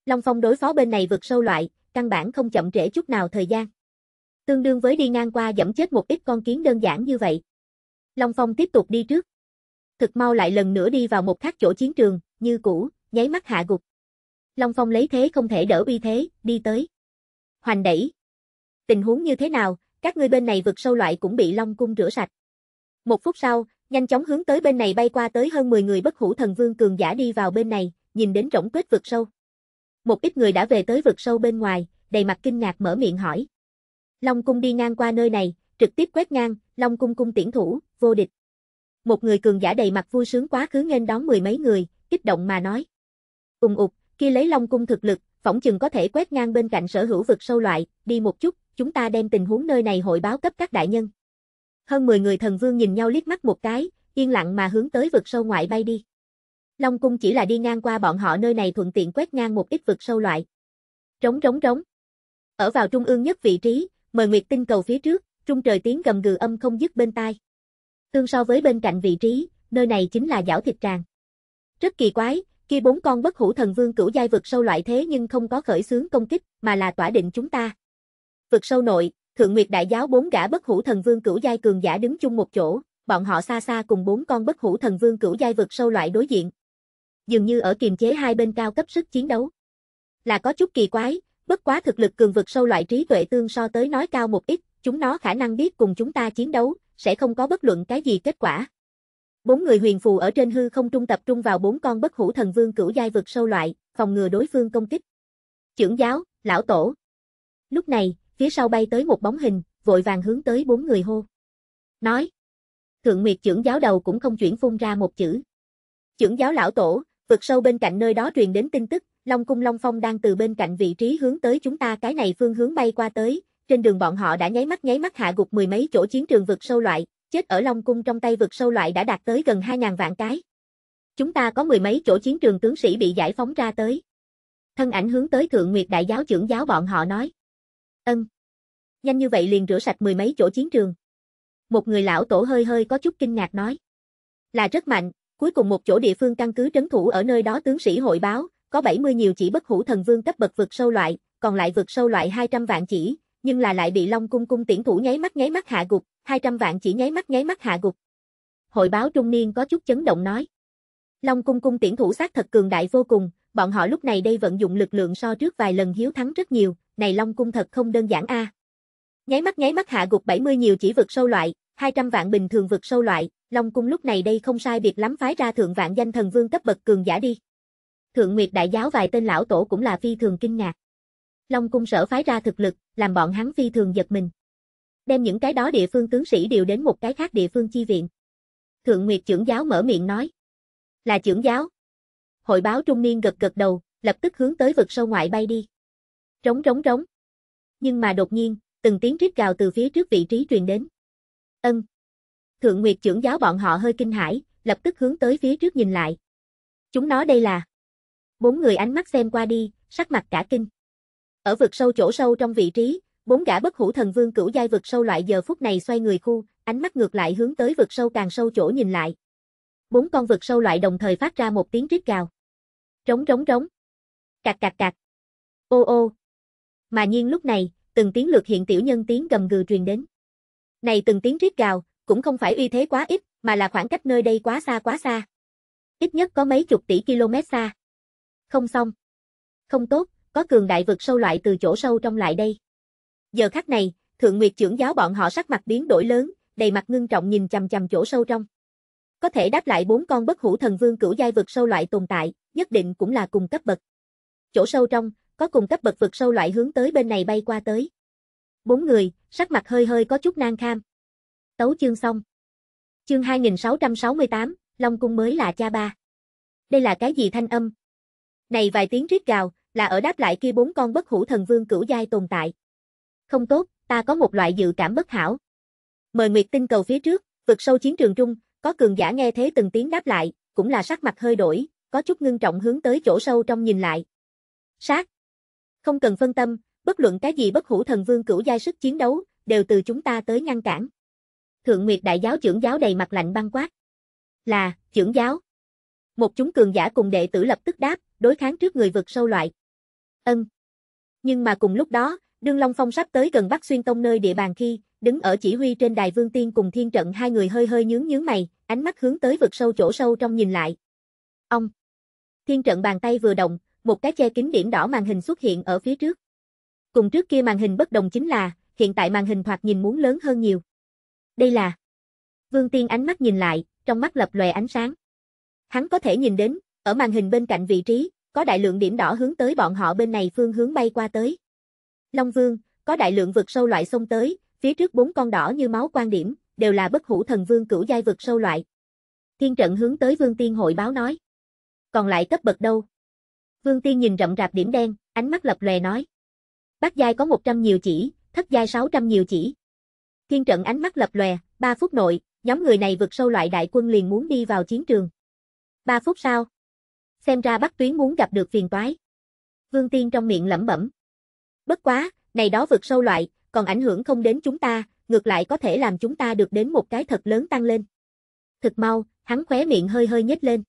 Long Phong đối phó bên này vượt sâu loại, căn bản không chậm trễ chút nào thời gian. Tương đương với đi ngang qua dẫm chết một ít con kiến đơn giản như vậy. Long Phong tiếp tục đi trước. Thực mau lại lần nữa đi vào một khắc chỗ chiến trường, như cũ, nháy mắt hạ gục. Long Phong lấy thế không thể đỡ uy thế, đi tới. Hoành đẩy. Tình huống như thế nào, các ngươi bên này vượt sâu loại cũng bị Long Cung rửa sạch. Một phút sau, nhanh chóng hướng tới bên này bay qua tới hơn 10 người bất hủ thần vương cường giả đi vào bên này, nhìn đến rỗng kết vượt sâu. Một ít người đã về tới vượt sâu bên ngoài, đầy mặt kinh ngạc mở miệng hỏi. Long cung đi ngang qua nơi này, trực tiếp quét ngang, Long cung cung tiễn thủ, vô địch. Một người cường giả đầy mặt vui sướng quá khứ nghênh đón mười mấy người, kích động mà nói. Ùng ục, kia lấy Long cung thực lực, phỏng chừng có thể quét ngang bên cạnh sở hữu vực sâu loại, đi một chút, chúng ta đem tình huống nơi này hội báo cấp các đại nhân. Hơn 10 người thần vương nhìn nhau liếc mắt một cái, yên lặng mà hướng tới vực sâu ngoại bay đi. Long cung chỉ là đi ngang qua bọn họ nơi này thuận tiện quét ngang một ít vực sâu loại. Trống trống trống, Ở vào trung ương nhất vị trí, mờ nguyệt tinh cầu phía trước, trung trời tiếng gầm gừ âm không dứt bên tai. Tương so với bên cạnh vị trí, nơi này chính là giảo thịt tràng. Rất kỳ quái, kia bốn con bất hủ thần vương cửu giai vực sâu loại thế nhưng không có khởi xướng công kích, mà là tỏa định chúng ta. Vực sâu nội, Thượng Nguyệt đại giáo bốn gã bất hủ thần vương cửu giai cường giả đứng chung một chỗ, bọn họ xa xa cùng bốn con bất hủ thần vương cửu giai vực sâu loại đối diện. Dường như ở kiềm chế hai bên cao cấp sức chiến đấu. Là có chút kỳ quái, Bất quá thực lực cường vực sâu loại trí tuệ tương so tới nói cao một ít, chúng nó khả năng biết cùng chúng ta chiến đấu, sẽ không có bất luận cái gì kết quả. Bốn người huyền phù ở trên hư không trung tập trung vào bốn con bất hủ thần vương cửu giai vực sâu loại, phòng ngừa đối phương công kích. Trưởng giáo, lão tổ. Lúc này, phía sau bay tới một bóng hình, vội vàng hướng tới bốn người hô. Nói. Thượng Nguyệt trưởng giáo đầu cũng không chuyển phun ra một chữ. Trưởng giáo lão tổ, vực sâu bên cạnh nơi đó truyền đến tin tức, Long cung Long Phong đang từ bên cạnh vị trí hướng tới chúng ta cái này phương hướng bay qua tới, trên đường bọn họ đã nháy mắt nháy mắt hạ gục mười mấy chỗ chiến trường vực sâu loại, chết ở Long cung trong tay vực sâu loại đã đạt tới gần 2000 vạn cái. Chúng ta có mười mấy chỗ chiến trường tướng sĩ bị giải phóng ra tới. Thân ảnh hướng tới Thượng Nguyệt đại giáo trưởng giáo bọn họ nói. Ân. Nhanh như vậy liền rửa sạch mười mấy chỗ chiến trường. Một người lão tổ hơi hơi có chút kinh ngạc nói. Là rất mạnh, cuối cùng một chỗ địa phương căn cứ trấn thủ ở nơi đó tướng sĩ hội báo, có 70 nhiều chỉ bất hủ thần vương cấp bậc vượt sâu loại, còn lại vượt sâu loại 200 vạn chỉ, nhưng là lại bị Long cung cung tiễn thủ nháy mắt nháy mắt hạ gục, 200 vạn chỉ nháy mắt nháy mắt hạ gục. Hội báo trung niên có chút chấn động nói. Long cung cung tiễn thủ sát thật cường đại vô cùng, bọn họ lúc này đây vận dụng lực lượng so trước vài lần hiếu thắng rất nhiều, này Long cung thật không đơn giản a. Nháy mắt nháy mắt hạ gục 70 nhiều chỉ vượt sâu loại, 200 vạn bình thường vượt sâu loại, Long cung lúc này đây không sai biệt lắm phái ra thượng vạn danh thần vương cấp bậc cường giả đi. Thượng Nguyệt Đại Giáo vài tên lão tổ cũng là phi thường kinh ngạc. Long cung sở phái ra thực lực, làm bọn hắn phi thường giật mình. Đem những cái đó địa phương tướng sĩ đều đến một cái khác địa phương chi viện. Thượng Nguyệt trưởng giáo mở miệng nói. Là trưởng giáo. Hội báo trung niên gật gật đầu, lập tức hướng tới vực sâu ngoại bay đi. Trống trống trống. Nhưng mà đột nhiên, từng tiếng rít gào từ phía trước vị trí truyền đến. Ân. Thượng Nguyệt trưởng giáo bọn họ hơi kinh hãi, lập tức hướng tới phía trước nhìn lại. Chúng nó đây là Bốn người ánh mắt xem qua đi, sắc mặt cả kinh. Ở vực sâu chỗ sâu trong vị trí, bốn gã bất hủ thần vương cửu giai vực sâu loại giờ phút này xoay người khu, ánh mắt ngược lại hướng tới vực sâu càng sâu chỗ nhìn lại. Bốn con vực sâu loại đồng thời phát ra một tiếng rít gào. Trống trống trống. Cạc cạc cạc. Ô ô. Mà nhiên lúc này, từng tiếng lượt hiện tiểu nhân tiếng gầm gừ truyền đến. Này từng tiếng rít gào, cũng không phải uy thế quá ít, mà là khoảng cách nơi đây quá xa quá xa. Ít nhất có mấy chục tỷ km xa. Không xong. Không tốt, có cường đại vực sâu loại từ chỗ sâu trong lại đây. Giờ khắc này, Thượng Nguyệt trưởng giáo bọn họ sắc mặt biến đổi lớn, đầy mặt ngưng trọng nhìn chằm chằm chỗ sâu trong. Có thể đáp lại bốn con bất hủ thần vương cửu giai vực sâu loại tồn tại, nhất định cũng là cùng cấp bậc. Chỗ sâu trong, có cùng cấp bậc vực sâu loại hướng tới bên này bay qua tới. Bốn người, sắc mặt hơi hơi có chút nang kham. Tấu chương xong. Chương 2668, Long cung mới là cha ba. Đây là cái gì thanh âm, này vài tiếng rít gào, là ở đáp lại kia bốn con bất hủ thần vương cửu giai tồn tại. Không tốt, ta có một loại dự cảm bất hảo. Mời Nguyệt Tinh cầu phía trước, vực sâu chiến trường trung, có cường giả nghe thế từng tiếng đáp lại, cũng là sắc mặt hơi đổi, có chút ngưng trọng hướng tới chỗ sâu trong nhìn lại. Sát. Không cần phân tâm, bất luận cái gì bất hủ thần vương cửu giai sức chiến đấu, đều từ chúng ta tới ngăn cản. Thượng Nguyệt đại giáo trưởng giáo đầy mặt lạnh băng quát. Là, trưởng giáo. Một chúng cường giả cùng đệ tử lập tức đáp, đối kháng trước người vực sâu loại. Ân. Nhưng mà cùng lúc đó, Đương Long Phong sắp tới gần Bắc Xuyên Tông nơi địa bàn khi, đứng ở chỉ huy trên đài Vương Tiên cùng Thiên Trận hai người hơi hơi nhướng nhướng mày, ánh mắt hướng tới vực sâu chỗ sâu trong nhìn lại. Ông. Thiên Trận bàn tay vừa động, một cái che kính điểm đỏ màn hình xuất hiện ở phía trước. Cùng trước kia màn hình bất đồng chính là, hiện tại màn hình thoạt nhìn muốn lớn hơn nhiều. Đây là Vương Tiên ánh mắt nhìn lại, trong mắt lập lòe ánh sáng. Hắn có thể nhìn đến, ở màn hình bên cạnh vị trí, có đại lượng điểm đỏ hướng tới bọn họ bên này phương hướng bay qua tới. Long Vương, có đại lượng vực sâu loại xông tới, phía trước bốn con đỏ như máu quan điểm, đều là bất hủ thần vương cửu giai vực sâu loại. Thiên trận hướng tới Vương Tiên hội báo nói. Còn lại cấp bậc đâu? Vương Tiên nhìn rậm rạp điểm đen, ánh mắt lập lòe nói. Bác giai có 100 nhiều chỉ, thất giai 600 nhiều chỉ. Thiên trận ánh mắt lập lòe, 3 phút nội, nhóm người này vượt sâu loại đại quân liền muốn đi vào chiến trường. 3 phút sau, xem ra Bắc Tuyến muốn gặp được phiền toái. Vương Tiên trong miệng lẩm bẩm. Bất quá, này đó vượt sâu loại, còn ảnh hưởng không đến chúng ta, ngược lại có thể làm chúng ta được đến một cái thật lớn tăng lên. Thực mau, hắn khóe miệng hơi hơi nhếch lên.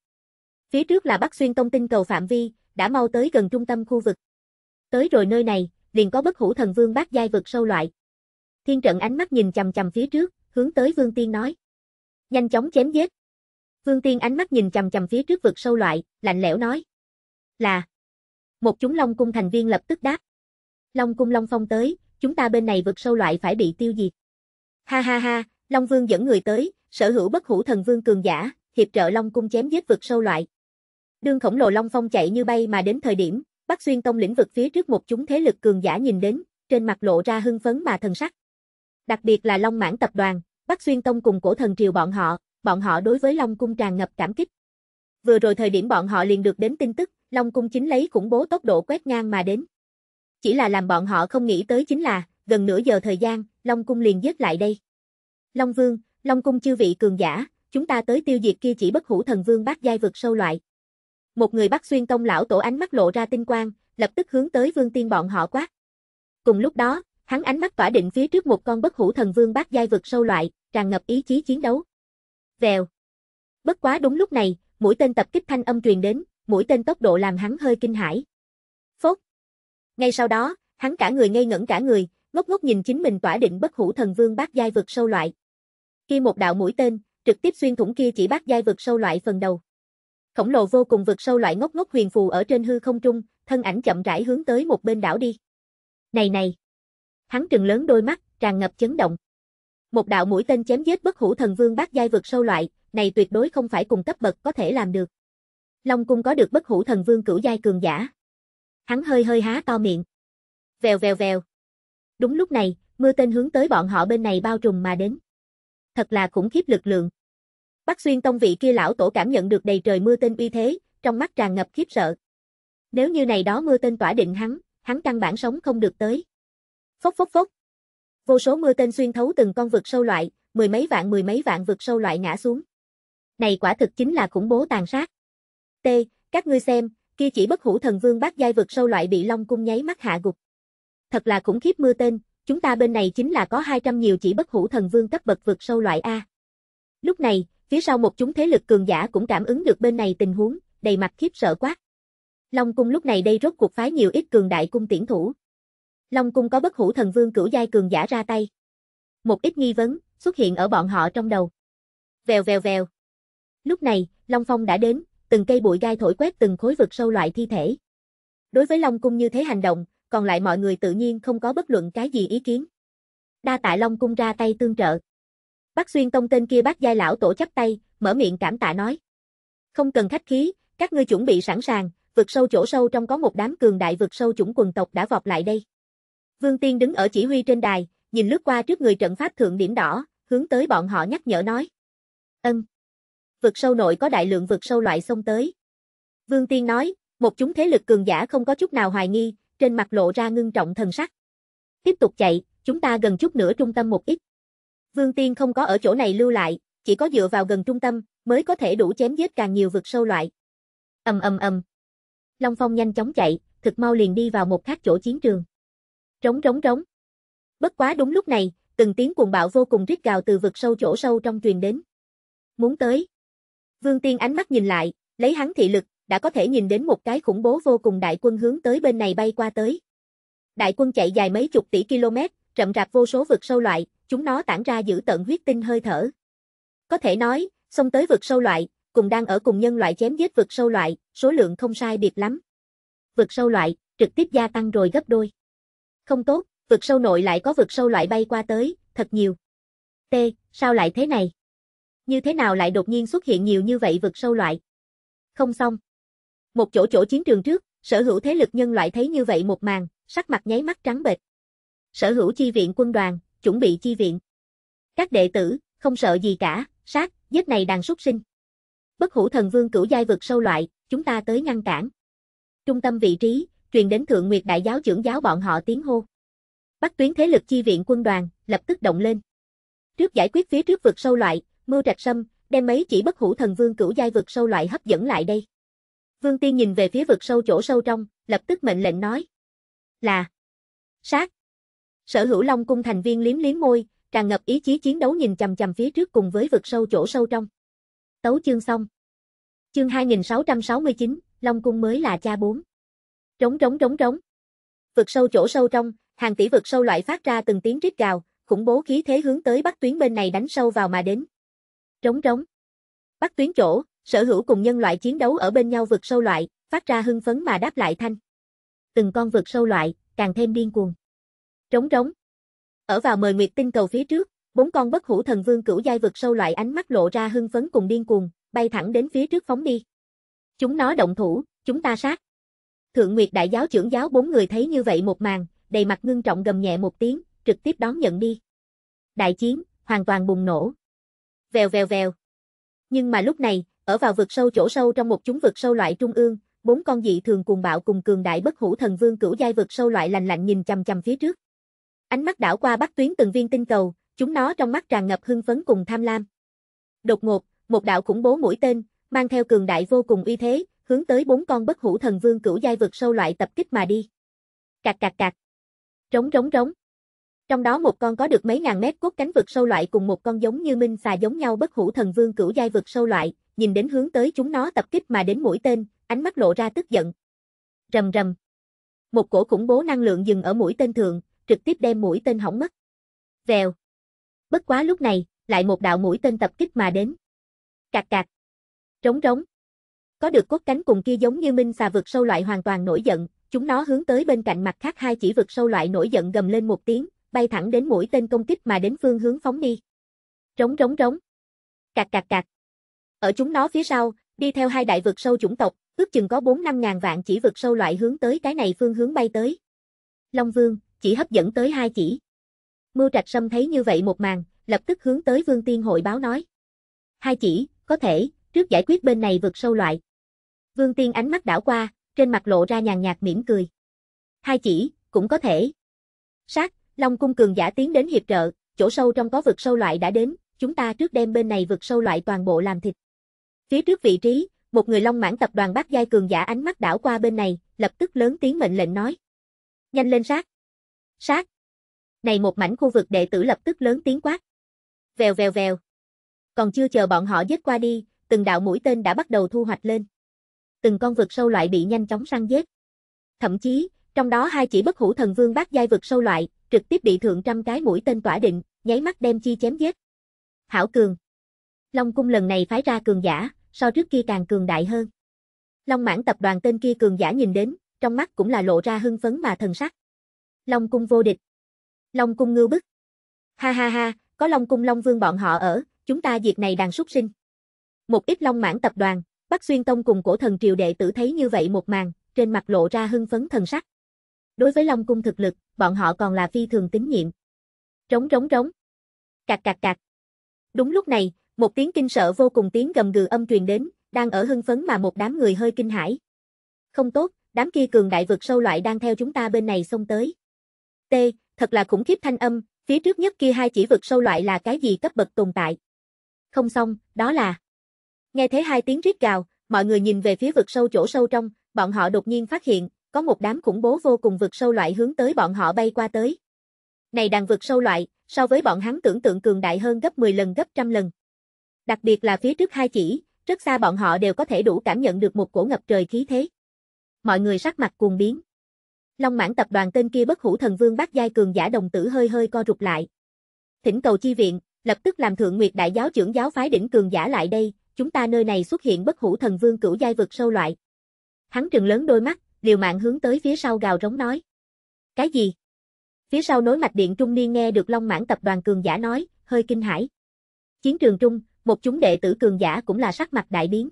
Phía trước là Bắc Xuyên Tông tinh cầu phạm vi, đã mau tới gần trung tâm khu vực. Tới rồi nơi này, liền có bất hủ thần vương bát giai vượt sâu loại. Thiên trận ánh mắt nhìn chầm chầm phía trước, hướng tới Vương Tiên nói. Nhanh chóng chém giết. Vương Tiên ánh mắt nhìn chầm chầm phía trước vực sâu loại, lạnh lẽo nói. Là. Một chúng Long Cung thành viên lập tức đáp. Long Cung Long Phong tới, chúng ta bên này vực sâu loại phải bị tiêu diệt. Ha ha ha, Long Vương dẫn người tới, sở hữu bất hủ thần vương cường giả, hiệp trợ Long Cung chém giết vực sâu loại. Đương khổng lồ Long Phong chạy như bay mà đến thời điểm, Bắc Xuyên Tông lĩnh vực phía trước một chúng thế lực cường giả nhìn đến, trên mặt lộ ra hưng phấn mà thần sắc. Đặc biệt là Long Mãn tập đoàn, Bắc Xuyên Tông cùng cổ thần triều bọn họ, bọn họ đối với Long Cung tràn ngập cảm kích. Vừa rồi thời điểm bọn họ liền được đến tin tức, Long Cung chính lấy khủng bố tốc độ quét ngang mà đến. Chỉ là làm bọn họ không nghĩ tới chính là, gần nửa giờ thời gian, Long Cung liền giết lại đây. Long Vương, Long Cung chư vị cường giả, chúng ta tới tiêu diệt kia chỉ bất hủ thần vương bát giai vực sâu loại. Một người bắt xuyên tông lão tổ ánh mắt lộ ra tinh quang, lập tức hướng tới vương tiên bọn họ quát. Cùng lúc đó, hắn ánh mắt tỏa định phía trước một con bất hủ thần vương bát giai vực sâu loại, tràn ngập ý chí chiến đấu. Vèo. Bất quá đúng lúc này, mũi tên tập kích thanh âm truyền đến, mũi tên tốc độ làm hắn hơi kinh hãi. Phốt. Ngay sau đó, hắn cả người ngây ngẩn cả người, ngốc ngốc nhìn chính mình tỏa định bất hủ thần vương bát giai vực sâu loại. Khi một đạo mũi tên, trực tiếp xuyên thủng kia chỉ bát giai vực sâu loại phần đầu. Khổng lồ vô cùng vực sâu loại ngốc ngốc huyền phù ở trên hư không trung, thân ảnh chậm rãi hướng tới một bên đảo đi. Này này! Hắn trừng lớn đôi mắt, tràn ngập chấn động. Một đạo mũi tên chém giết bất hủ thần vương bát giai vực sâu loại, này tuyệt đối không phải cùng cấp bậc có thể làm được. Long cung có được bất hủ thần vương cửu giai cường giả. Hắn hơi hơi há to miệng. Vèo vèo vèo. Đúng lúc này, mưa tên hướng tới bọn họ bên này bao trùm mà đến. Thật là khủng khiếp lực lượng. Bắc xuyên tông vị kia lão tổ cảm nhận được đầy trời mưa tên uy thế, trong mắt tràn ngập khiếp sợ. Nếu như này đó mưa tên tỏa định hắn, hắn căn bản sống không được tới. Phốc phốc phốc, Vô số mưa tên xuyên thấu từng con vực sâu loại, mười mấy vạn mười mấy vạn vực sâu loại ngã xuống. Này quả thực chính là khủng bố tàn sát. T, các ngươi xem, kia chỉ bất hủ thần vương bát giai vực sâu loại bị Long cung nháy mắt hạ gục. Thật là khủng khiếp mưa tên, chúng ta bên này chính là có 200 nhiều chỉ bất hủ thần vương cấp bậc vực sâu loại A. Lúc này, phía sau một chúng thế lực cường giả cũng cảm ứng được bên này tình huống, đầy mặt khiếp sợ quá. Long cung lúc này đây rốt cuộc phái nhiều ít cường đại cung tiễn thủ. Long cung có bất hủ thần vương cửu giai cường giả ra tay. Một ít nghi vấn xuất hiện ở bọn họ trong đầu. Vèo vèo vèo. Lúc này, Long Phong đã đến, từng cây bụi gai thổi quét từng khối vực sâu loại thi thể. Đối với Long cung như thế hành động, còn lại mọi người tự nhiên không có bất luận cái gì ý kiến. Đa Tạ Long cung ra tay tương trợ. Bác Xuyên Tông tên kia bác giai lão tổ chắp tay, mở miệng cảm tạ nói: "Không cần khách khí, các ngươi chuẩn bị sẵn sàng, vực sâu chỗ sâu trong có một đám cường đại vực sâu chủng quần tộc đã vọt lại đây. Vương Tiên đứng ở chỉ huy trên đài, nhìn lướt qua trước người trận pháp thượng điểm đỏ, hướng tới bọn họ nhắc nhở nói. Ân. Vực sâu nội có đại lượng vực sâu loại xông tới. Vương Tiên nói, một chúng thế lực cường giả không có chút nào hoài nghi, trên mặt lộ ra ngưng trọng thần sắc. Tiếp tục chạy, chúng ta gần chút nữa trung tâm một ít. Vương Tiên không có ở chỗ này lưu lại, chỉ có dựa vào gần trung tâm, mới có thể đủ chém giết càng nhiều vực sâu loại. Ầm ầm ầm. Long Phong nhanh chóng chạy, thực mau liền đi vào một khác chỗ chiến trường trống trống trống. Bất quá đúng lúc này, từng tiếng cuồng bạo vô cùng rít gào từ vực sâu chỗ sâu trong truyền đến. Muốn tới. Vương Tiên ánh mắt nhìn lại, lấy hắn thị lực, đã có thể nhìn đến một cái khủng bố vô cùng đại quân hướng tới bên này bay qua tới. Đại quân chạy dài mấy chục tỷ km, rậm rạp vô số vực sâu loại, chúng nó tản ra giữ tận huyết tinh hơi thở. Có thể nói, xông tới vực sâu loại, cùng đang ở cùng nhân loại chém giết vực sâu loại, số lượng không sai biệt lắm. Vực sâu loại, trực tiếp gia tăng rồi gấp đôi. Không tốt, vực sâu nội lại có vực sâu loại bay qua tới, thật nhiều. T, sao lại thế này? Như thế nào lại đột nhiên xuất hiện nhiều như vậy vực sâu loại? Không xong. Một chỗ chỗ chiến trường trước, sở hữu thế lực nhân loại thấy như vậy một màn, sắc mặt nháy mắt trắng bệch. Sở hữu chi viện quân đoàn, chuẩn bị chi viện. Các đệ tử, không sợ gì cả, sát, giết này đang xuất sinh. Bất hủ thần vương cửu giai vực sâu loại, chúng ta tới ngăn cản. Trung tâm vị trí, truyền đến Thượng Nguyệt Đại giáo trưởng giáo bọn họ tiếng hô. bắt tuyến thế lực chi viện quân đoàn, lập tức động lên. Trước giải quyết phía trước vực sâu loại, mưu trạch sâm, đem mấy chỉ bất hủ thần vương cửu giai vực sâu loại hấp dẫn lại đây. Vương Tiên nhìn về phía vực sâu chỗ sâu trong, lập tức mệnh lệnh nói. Là. Sát. Sở hữu Long cung thành viên liếm liếm môi, tràn ngập ý chí chiến đấu nhìn chầm chầm phía trước cùng với vực sâu chỗ sâu trong. Tấu chương xong. Chương 2669, Long cung mới là cha bốn. Trống trống trống trống. Vực sâu chỗ sâu trong, hàng tỷ vực sâu loại phát ra từng tiếng rít gào, khủng bố khí thế hướng tới Bắc Tuyến bên này đánh sâu vào mà đến. Trống trống. Bắc Tuyến chỗ, sở hữu cùng nhân loại chiến đấu ở bên nhau vực sâu loại, phát ra hưng phấn mà đáp lại thanh. Từng con vực sâu loại, càng thêm điên cuồng. Trống trống. Ở vào mời nguyệt tinh cầu phía trước, bốn con bất hủ thần vương cửu giai vực sâu loại ánh mắt lộ ra hưng phấn cùng điên cuồng, bay thẳng đến phía trước phóng đi. Chúng nó động thủ, chúng ta sát. Thượng Nguyệt đại giáo trưởng giáo bốn người thấy như vậy một màn, đầy mặt ngưng trọng gầm nhẹ một tiếng, trực tiếp đón nhận đi. Đại chiến, hoàn toàn bùng nổ. Vèo vèo vèo. Nhưng mà lúc này, ở vào vực sâu chỗ sâu trong một chúng vực sâu loại trung ương, bốn con dị thường cùng bạo cùng cường đại bất hủ thần vương cửu giai vực sâu loại lạnh lạnh nhìn chằm chằm phía trước. Ánh mắt đảo qua bắt tuyến từng viên tinh cầu, chúng nó trong mắt tràn ngập hưng phấn cùng tham lam. Đột ngột, một đạo khủng bố mũi tên, mang theo cường đại vô cùng uy thế, hướng tới bốn con bất hủ thần vương cửu giai vực sâu loại tập kích mà đi. Cạc cạc cạc. trống trống trống Trong đó một con có được mấy ngàn mét cốt cánh vực sâu loại cùng một con giống như minh xà giống nhau bất hủ thần vương cửu giai vực sâu loại, nhìn đến hướng tới chúng nó tập kích mà đến mũi tên, ánh mắt lộ ra tức giận. Rầm rầm. Một cổ khủng bố năng lượng dừng ở mũi tên thượng, trực tiếp đem mũi tên hỏng mất. Vèo. Bất quá lúc này, lại một đạo mũi tên tập kích mà đến. Cạc cạc. Trống trống. Có được cốt cánh cùng kia giống như minh xà vực sâu loại hoàn toàn nổi giận, chúng nó hướng tới bên cạnh mặt khác hai chỉ vực sâu loại nổi giận gầm lên một tiếng, bay thẳng đến mũi tên công kích mà đến phương hướng phóng đi. Rống rống rống. Cạc cạc cạc. Ở chúng nó phía sau, đi theo hai đại vực sâu chủng tộc, ước chừng có 4 năm ngàn vạn chỉ vực sâu loại hướng tới cái này phương hướng bay tới. Long Vương, chỉ hấp dẫn tới hai chỉ. Mưu Trạch Sâm thấy như vậy một màn, lập tức hướng tới Vương Tiên hội báo nói. Hai chỉ, có thể, trước giải quyết bên này vượt sâu loại, Vương Tiên ánh mắt đảo qua, trên mặt lộ ra nhàn nhạt mỉm cười. Hai chỉ, cũng có thể. Sát, Long cung cường giả tiến đến hiệp trợ, chỗ sâu trong có vực sâu loại đã đến, chúng ta trước đem bên này vực sâu loại toàn bộ làm thịt. Phía trước vị trí, một người Long mãn tập đoàn Bắc giai cường giả ánh mắt đảo qua bên này, lập tức lớn tiếng mệnh lệnh nói: "Nhanh lên sát!" Sát! Này một mảnh khu vực đệ tử lập tức lớn tiếng quát. Vèo vèo vèo. Còn chưa chờ bọn họ giết qua đi, từng đạo mũi tên đã bắt đầu thu hoạch lên từng con vực sâu loại bị nhanh chóng săn giết. Thậm chí, trong đó hai chỉ bất hủ thần vương bát giai vực sâu loại, trực tiếp bị thượng trăm cái mũi tên tỏa định, nháy mắt đem chi chém giết. Hảo cường. Long cung lần này phái ra cường giả, so trước kia càng cường đại hơn. Long mãn tập đoàn tên kia cường giả nhìn đến, trong mắt cũng là lộ ra hưng phấn mà thần sắc. Long cung vô địch. Long cung ngưu bức. Ha ha ha, có Long cung Long vương bọn họ ở, chúng ta diệt này đang súc sinh. Một ít Long mãn tập đoàn, Bắc Xuyên Tông cùng cổ thần triều đệ tử thấy như vậy một màn, trên mặt lộ ra hưng phấn thần sắc. Đối với Long Cung thực lực, bọn họ còn là phi thường tín nhiệm. Trống trống trống. Cạc cạc cạc. Đúng lúc này, một tiếng kinh sợ vô cùng tiếng gầm gừ âm truyền đến, đang ở hưng phấn mà một đám người hơi kinh hãi. Không tốt, đám kia cường đại vực sâu loại đang theo chúng ta bên này xông tới. T, thật là khủng khiếp thanh âm, phía trước nhất kia hai chỉ vực sâu loại là cái gì cấp bậc tồn tại. Không xong, đó là Nghe thấy hai tiếng rít gào, mọi người nhìn về phía vực sâu chỗ sâu trong, bọn họ đột nhiên phát hiện, có một đám khủng bố vô cùng vực sâu loại hướng tới bọn họ bay qua tới. Này đàn vực sâu loại, so với bọn hắn tưởng tượng cường đại hơn gấp 10 lần gấp trăm lần. Đặc biệt là phía trước hai chỉ, rất xa bọn họ đều có thể đủ cảm nhận được một cổ ngập trời khí thế. Mọi người sắc mặt cuồng biến. Long mãn tập đoàn tên kia bất hủ thần vương bác giai cường giả đồng tử hơi hơi co rụt lại. Thỉnh cầu chi viện, lập tức làm thượng nguyệt đại giáo trưởng giáo phái đỉnh cường giả lại đây, chúng ta nơi này xuất hiện bất hủ thần vương cửu giai vực sâu loại. Hắn trừng lớn đôi mắt, liều mạng hướng tới phía sau gào rống nói. Cái gì? Phía sau nối mạch điện trung niên nghe được Long Mãn tập đoàn cường giả nói, hơi kinh hãi. Chiến trường trung, một chúng đệ tử cường giả cũng là sắc mặt đại biến.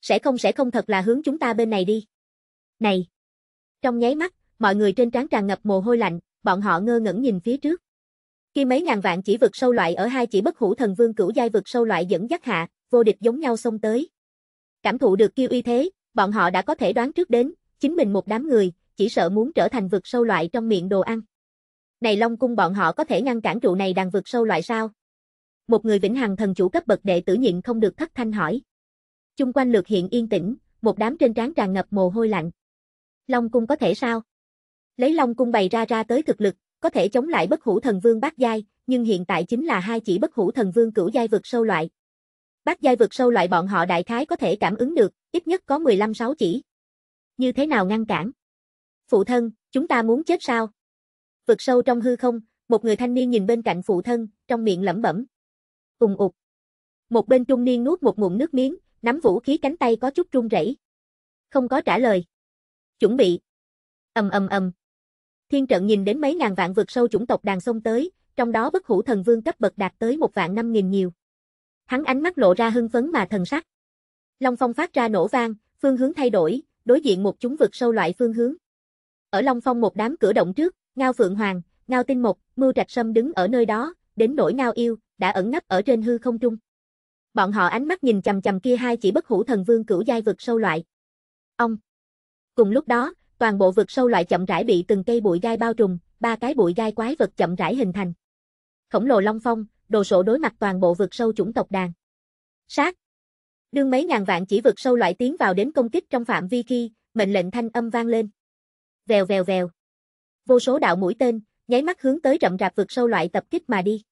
Sẽ không sẽ không thật là hướng chúng ta bên này đi. Này! Trong nháy mắt, mọi người trên trán tràn ngập mồ hôi lạnh, bọn họ ngơ ngẩn nhìn phía trước. Khi mấy ngàn vạn chỉ vực sâu loại ở hai chỉ bất hủ thần vương cửu giai vực sâu loại dẫn dắt hạ, vô địch giống nhau xông tới. Cảm thụ được kia uy thế, bọn họ đã có thể đoán trước đến, chính mình một đám người, chỉ sợ muốn trở thành vực sâu loại trong miệng đồ ăn. Này Long cung bọn họ có thể ngăn cản trụ này đàn vực sâu loại sao? Một người vĩnh hằng thần chủ cấp bậc đệ tử nhịn không được thất thanh hỏi. Chung quanh lược hiện yên tĩnh, một đám trên trán tràn ngập mồ hôi lạnh. Long cung có thể sao? Lấy Long cung bày ra ra tới thực lực, có thể chống lại bất hủ thần vương bát giai, nhưng hiện tại chính là hai chỉ bất hủ thần vương cửu giai vực sâu loại, Bác giai vực sâu loại bọn họ đại khái có thể cảm ứng được, ít nhất có 15-6 chỉ. Như thế nào ngăn cản? Phụ thân, chúng ta muốn chết sao? Vực sâu trong hư không, một người thanh niên nhìn bên cạnh phụ thân, trong miệng lẩm bẩm. Ùng ục. Một bên trung niên nuốt một ngụm nước miếng, nắm vũ khí cánh tay có chút run rẩy. Không có trả lời. Chuẩn bị. Ầm ầm ầm. Thiên trận nhìn đến mấy ngàn vạn vực sâu chủng tộc đàn sông tới, trong đó bất hủ thần vương cấp bậc đạt tới một vạn năm nghìn nhiều. Hắn ánh mắt lộ ra hưng phấn mà thần sắc. Long phong phát ra nổ vang, phương hướng thay đổi, đối diện một chúng vực sâu loại phương hướng. Ở Long phong một đám cửa động trước, Ngao Phượng Hoàng, Ngao Tinh Mộc, Mưu Trạch Sâm đứng ở nơi đó, đến nỗi Ngao Yêu, đã ẩn nấp ở trên hư không trung. Bọn họ ánh mắt nhìn chầm chầm kia hai chỉ bất hủ thần vương cửu giai vực sâu loại. Ông. Cùng lúc đó, toàn bộ vực sâu loại chậm rãi bị từng cây bụi gai bao trùm, ba cái bụi gai quái vật chậm rãi hình thành. Khổng lồ long phong, đồ sộ đối mặt toàn bộ vực sâu chủng tộc đàn. Sát! Đương mấy ngàn vạn chỉ vực sâu loại tiến vào đến công kích trong phạm vi khi, mệnh lệnh thanh âm vang lên. Vèo vèo vèo. Vô số đạo mũi tên, nháy mắt hướng tới rậm rạp vực sâu loại tập kích mà đi.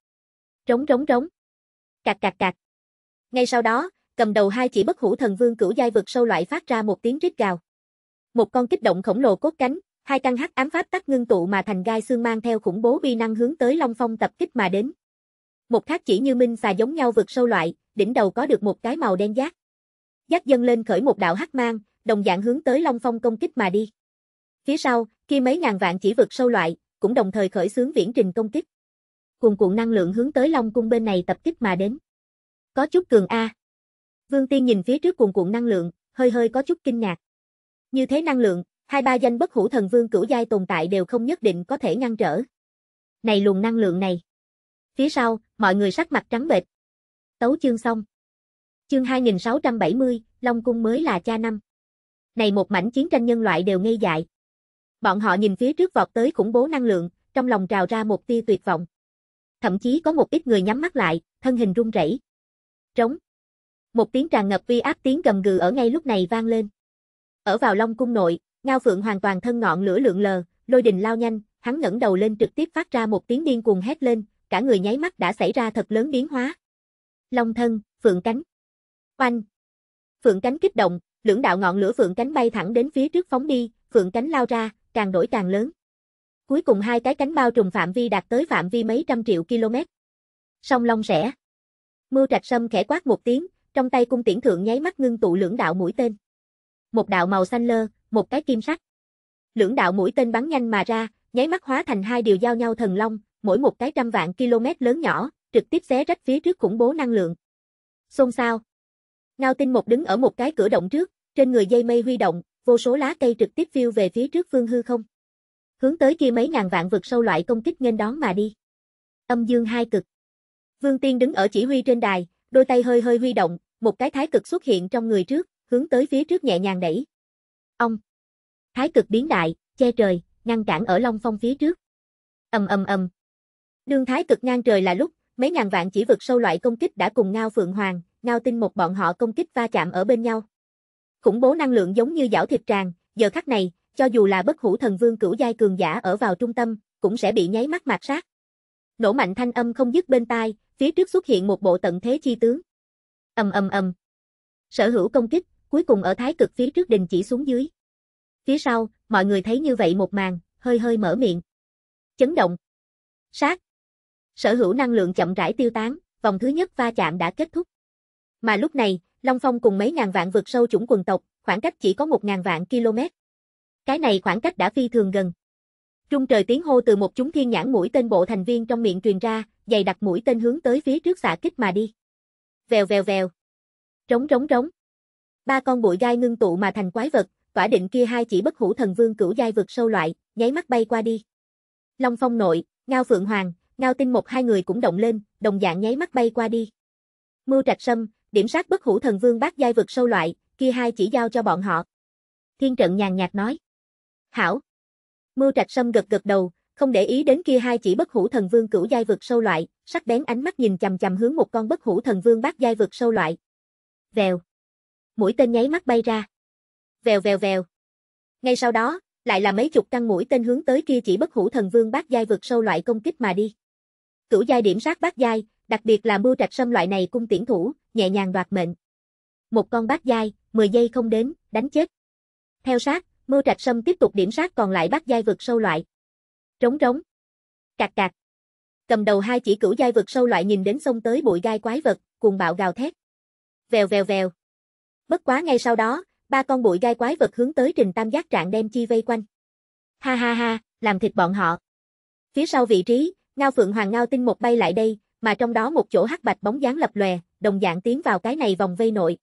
Trống trống trống. Cạc cạc cạc. Ngay sau đó, cầm đầu hai chỉ bất hủ thần vương cửu giai vực sâu loại phát ra một tiếng rít gào. Một con kích động khổng lồ cốt cánh, hai căn hắc ám pháp tắc ngưng tụ mà thành gai xương mang theo khủng bố bi năng hướng tới Long Phong tập kích mà đến. Một khác chỉ như minh xà giống nhau vượt sâu loại, đỉnh đầu có được một cái màu đen giác. Giác dâng lên khởi một đạo hắc mang, đồng dạng hướng tới Long Phong công kích mà đi. Phía sau, khi mấy ngàn vạn chỉ vượt sâu loại, cũng đồng thời khởi xướng viễn trình công kích. Cuồn cuộn năng lượng hướng tới Long cung bên này tập kích mà đến. Có chút cường a. Vương Tiên nhìn phía trước cuồn cuộn năng lượng, hơi hơi có chút kinh ngạc. Như thế năng lượng, hai ba danh bất hủ thần vương cửu giai tồn tại đều không nhất định có thể ngăn trở. Này luồng năng lượng này. Phía sau, mọi người sắc mặt trắng bệch. Tấu chương xong. Chương 2670, Long cung mới là cha năm. Này một mảnh chiến tranh nhân loại đều ngây dại. Bọn họ nhìn phía trước vọt tới khủng bố năng lượng, trong lòng trào ra một tia tuyệt vọng. Thậm chí có một ít người nhắm mắt lại, thân hình run rẩy. Trống. Một tiếng tràn ngập vi áp tiếng gầm gừ ở ngay lúc này vang lên. Ở vào Long cung nội, Ngao Phượng hoàn toàn thân ngọn lửa lượng lờ, lôi đình lao nhanh, hắn ngẩng đầu lên trực tiếp phát ra một tiếng điên cuồng hét lên, cả người nháy mắt đã xảy ra thật lớn biến hóa. Long thân, phượng cánh. Oanh. Phượng cánh kích động, lưỡng đạo ngọn lửa phượng cánh bay thẳng đến phía trước phóng đi, phượng cánh lao ra, càng đổi càng lớn. Cuối cùng hai cái cánh bao trùm phạm vi đạt tới phạm vi mấy trăm triệu km. Song long rẽ. Mưu Trạch Sâm khẽ quát một tiếng, trong tay cung tiễn thượng nháy mắt ngưng tụ lưỡng đạo mũi tên. Một đạo màu xanh lơ, một cái kim sắc. Lưỡng đạo mũi tên bắn nhanh mà ra, nháy mắt hóa thành hai điều giao nhau thần long, mỗi một cái trăm vạn km lớn nhỏ, trực tiếp xé rách phía trước khủng bố năng lượng. Xôn xao. Ngao Tinh Mộc đứng ở một cái cửa động trước, trên người dây mây huy động, vô số lá cây trực tiếp phiêu về phía trước phương hư không. Hướng tới kia mấy ngàn vạn vực sâu loại công kích nghênh đón mà đi. Âm dương hai cực. Vương Tiên đứng ở chỉ huy trên đài, đôi tay hơi hơi huy động, một cái thái cực xuất hiện trong người trước, hướng tới phía trước nhẹ nhàng đẩy. Ông. Thái cực biến đại, che trời, ngăn cản ở Long Phong phía trước. Ầm ầm ầm, Đương thái cực ngang trời là lúc, mấy ngàn vạn chỉ vực sâu loại công kích đã cùng Ngao Phượng Hoàng, Ngao Tinh một bọn họ công kích va chạm ở bên nhau. Khủng bố năng lượng giống như giảo thịt tràn, giờ khắc này, cho dù là bất hủ thần vương cửu giai cường giả ở vào trung tâm, cũng sẽ bị nháy mắt mạt sát. Nổ mạnh thanh âm không dứt bên tai, phía trước xuất hiện một bộ tận thế chi tướng. Ầm ầm ầm. Sở hữu công kích, cuối cùng ở thái cực phía trước đình chỉ xuống dưới. Phía sau, mọi người thấy như vậy một màn, hơi hơi mở miệng. Chấn động. Sát sở hữu năng lượng chậm rãi tiêu tán, vòng thứ nhất va chạm đã kết thúc. Mà lúc này, Long Phong cùng mấy ngàn vạn vượt sâu chủng quần tộc, khoảng cách chỉ có một ngàn vạn km. Cái này khoảng cách đã phi thường gần. Trung trời tiếng hô từ một chúng thiên nhãn mũi tên bộ thành viên trong miệng truyền ra, dày đặc mũi tên hướng tới phía trước xạ kích mà đi. Vèo vèo vèo. Rống rống rống. Ba con bụi gai ngưng tụ mà thành quái vật, tỏa định kia hai chỉ bất hủ thần vương cửu giai vực sâu loại, nháy mắt bay qua đi. Long Phong nội, Ngao Phượng Hoàng, Ngao tinh một hai người cũng động lên, đồng dạng nháy mắt bay qua đi. Mưu trạch sâm, điểm sát bất hủ thần vương bát giai vực sâu loại, kia hai chỉ giao cho bọn họ. Thiên trận nhàn nhạt nói. Hảo. Mưu trạch sâm gật gật đầu, không để ý đến kia hai chỉ bất hủ thần vương cửu giai vực sâu loại, sắc bén ánh mắt nhìn chằm chằm hướng một con bất hủ thần vương bát giai vực sâu loại. Vèo. Mũi tên nháy mắt bay ra. Vèo vèo vèo. Ngay sau đó, lại là mấy chục căn mũi tên hướng tới kia chỉ bất hủ thần vương bát giai vực sâu loại công kích mà đi cửu giai điểm sát bát giai, đặc biệt là mưu trạch sâm loại này cung tiễn thủ, nhẹ nhàng đoạt mệnh. Một con bát giai, 10 giây không đến, đánh chết. Theo sát, mưu trạch sâm tiếp tục điểm sát còn lại bát giai vực sâu loại. Trống trống. Cạc cạc. Cầm đầu hai chỉ cửu giai vực sâu loại nhìn đến sông tới bụi gai quái vật, cuồng bạo gào thét. Vèo vèo vèo. Bất quá ngay sau đó, ba con bụi gai quái vật hướng tới trình tam giác trạng đem chi vây quanh. Ha ha ha, làm thịt bọn họ. Phía sau vị trí, Ngao Phượng Hoàng Ngao Tinh một bay lại đây, mà trong đó một chỗ hắc bạch bóng dáng lập lòe, đồng dạng tiến vào cái này vòng vây nội.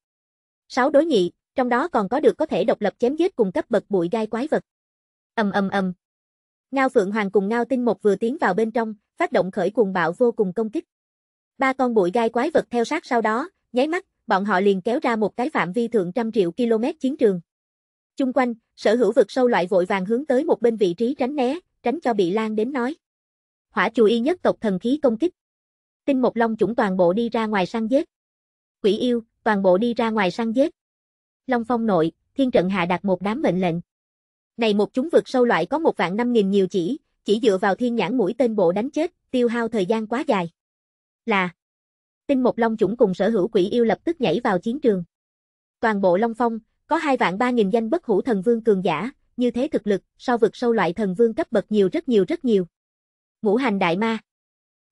Sáu đối nhị, trong đó còn có được có thể độc lập chém giết cùng cấp bậc bụi gai quái vật. Ầm ầm ầm. Ngao Phượng Hoàng cùng Ngao Tinh một vừa tiến vào bên trong, phát động khởi cuồng bạo vô cùng công kích. Ba con bụi gai quái vật theo sát sau đó, nháy mắt, bọn họ liền kéo ra một cái phạm vi thượng trăm triệu km chiến trường. Chung quanh, sở hữu vực sâu loại vội vàng hướng tới một bên vị trí tránh né, tránh cho bị lan đến nói hỏa chù y nhất tộc thần khí công kích. Tinh một long chủng toàn bộ đi ra ngoài săn giết. Quỷ yêu, toàn bộ đi ra ngoài săn giết. Long phong nội, thiên trận hạ đạt một đám mệnh lệnh. Này một chúng vượt sâu loại có một vạn năm nghìn nhiều chỉ, chỉ dựa vào thiên nhãn mũi tên bộ đánh chết, tiêu hao thời gian quá dài. Là Tinh một long chủng cùng sở hữu quỷ yêu lập tức nhảy vào chiến trường. Toàn bộ long phong, có hai vạn ba nghìn danh bất hủ thần vương cường giả, như thế thực lực, so vực sâu loại thần vương cấp bậc nhiều rất nhiều rất nhiều. Ngũ hành đại ma.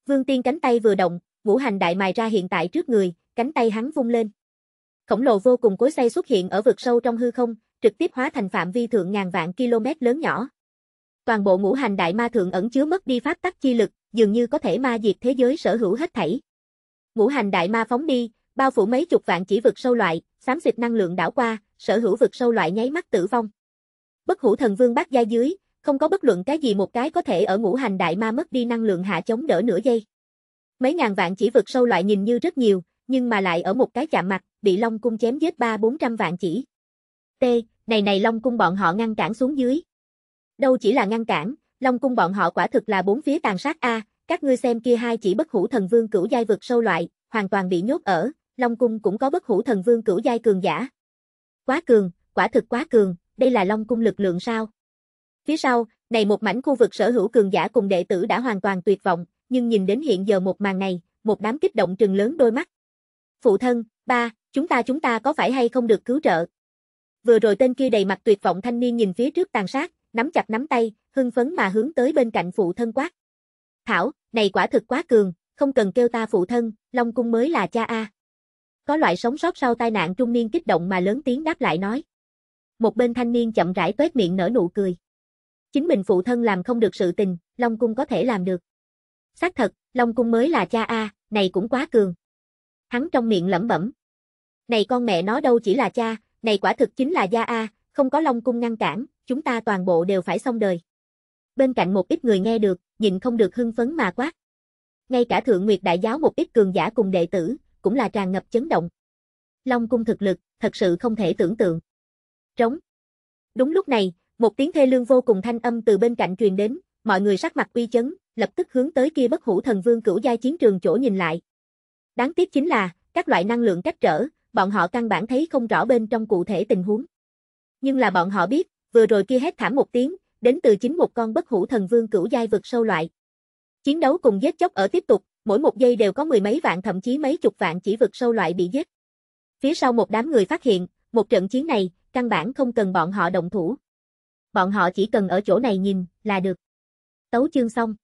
Vương Tiên cánh tay vừa động, ngũ hành đại mài ra hiện tại trước người, cánh tay hắn vung lên. Khổng lồ vô cùng cối xay xuất hiện ở vực sâu trong hư không, trực tiếp hóa thành phạm vi thượng ngàn vạn km lớn nhỏ. Toàn bộ ngũ hành đại ma thượng ẩn chứa mất đi pháp tắc chi lực, dường như có thể ma diệt thế giới sở hữu hết thảy. Ngũ hành đại ma phóng đi, bao phủ mấy chục vạn chỉ vực sâu loại, xám xịt năng lượng đảo qua, sở hữu vực sâu loại nháy mắt tử vong. Bất hủ thần vương bát gia dưới, không có bất luận cái gì một cái có thể ở ngũ hành đại ma mất đi năng lượng hạ chống đỡ nửa giây. Mấy ngàn vạn chỉ vực sâu loại nhìn như rất nhiều, nhưng mà lại ở một cái chạm mặt, bị Long Cung chém giết ba bốn trăm vạn chỉ. T, này này Long Cung bọn họ ngăn cản xuống dưới. Đâu chỉ là ngăn cản, Long Cung bọn họ quả thực là bốn phía tàn sát A, các ngươi xem kia hai chỉ bất hủ thần vương cửu giai vực sâu loại, hoàn toàn bị nhốt ở, Long Cung cũng có bất hủ thần vương cửu giai cường giả. Quá cường, quả thực quá cường, đây là Long Cung lực lượng sao? Phía sau, này một mảnh khu vực sở hữu cường giả cùng đệ tử đã hoàn toàn tuyệt vọng, nhưng nhìn đến hiện giờ một màn này, một đám kích động trừng lớn đôi mắt. Phụ thân, ba, chúng ta chúng ta có phải hay không được cứu trợ? Vừa rồi tên kia đầy mặt tuyệt vọng thanh niên nhìn phía trước tàn sát, nắm chặt nắm tay, hưng phấn mà hướng tới bên cạnh phụ thân quát. Thảo, này quả thực quá cường, không cần kêu ta phụ thân, Long Cung mới là cha A. Có loại sống sót sau tai nạn trung niên kích động mà lớn tiếng đáp lại nói. Một bên thanh niên chậm rãi tuét miệng nở nụ cười. Chính mình phụ thân làm không được sự tình, Long Cung có thể làm được. Xác thật, Long Cung mới là cha A, này cũng quá cường. Hắn trong miệng lẩm bẩm. Này con mẹ nó đâu chỉ là cha, này quả thực chính là gia A, không có Long Cung ngăn cản, chúng ta toàn bộ đều phải xong đời. Bên cạnh một ít người nghe được, nhìn không được hưng phấn mà quát. Ngay cả Thượng Nguyệt Đại Giáo một ít cường giả cùng đệ tử, cũng là tràn ngập chấn động. Long Cung thực lực, thật sự không thể tưởng tượng. Trống. Đúng lúc này, một tiếng thê lương vô cùng thanh âm từ bên cạnh truyền đến, mọi người sắc mặt uy chấn, lập tức hướng tới kia bất hủ thần vương cửu giai chiến trường chỗ nhìn lại. Đáng tiếc chính là, các loại năng lượng cách trở, bọn họ căn bản thấy không rõ bên trong cụ thể tình huống. Nhưng là bọn họ biết, vừa rồi kia hét thảm một tiếng, đến từ chính một con bất hủ thần vương cửu giai vực sâu loại. Chiến đấu cùng giết chóc ở tiếp tục, mỗi một giây đều có mười mấy vạn thậm chí mấy chục vạn chỉ vực sâu loại bị giết. Phía sau một đám người phát hiện, một trận chiến này, căn bản không cần bọn họ động thủ, bọn họ chỉ cần ở chỗ này nhìn là được. Tấu chương xong.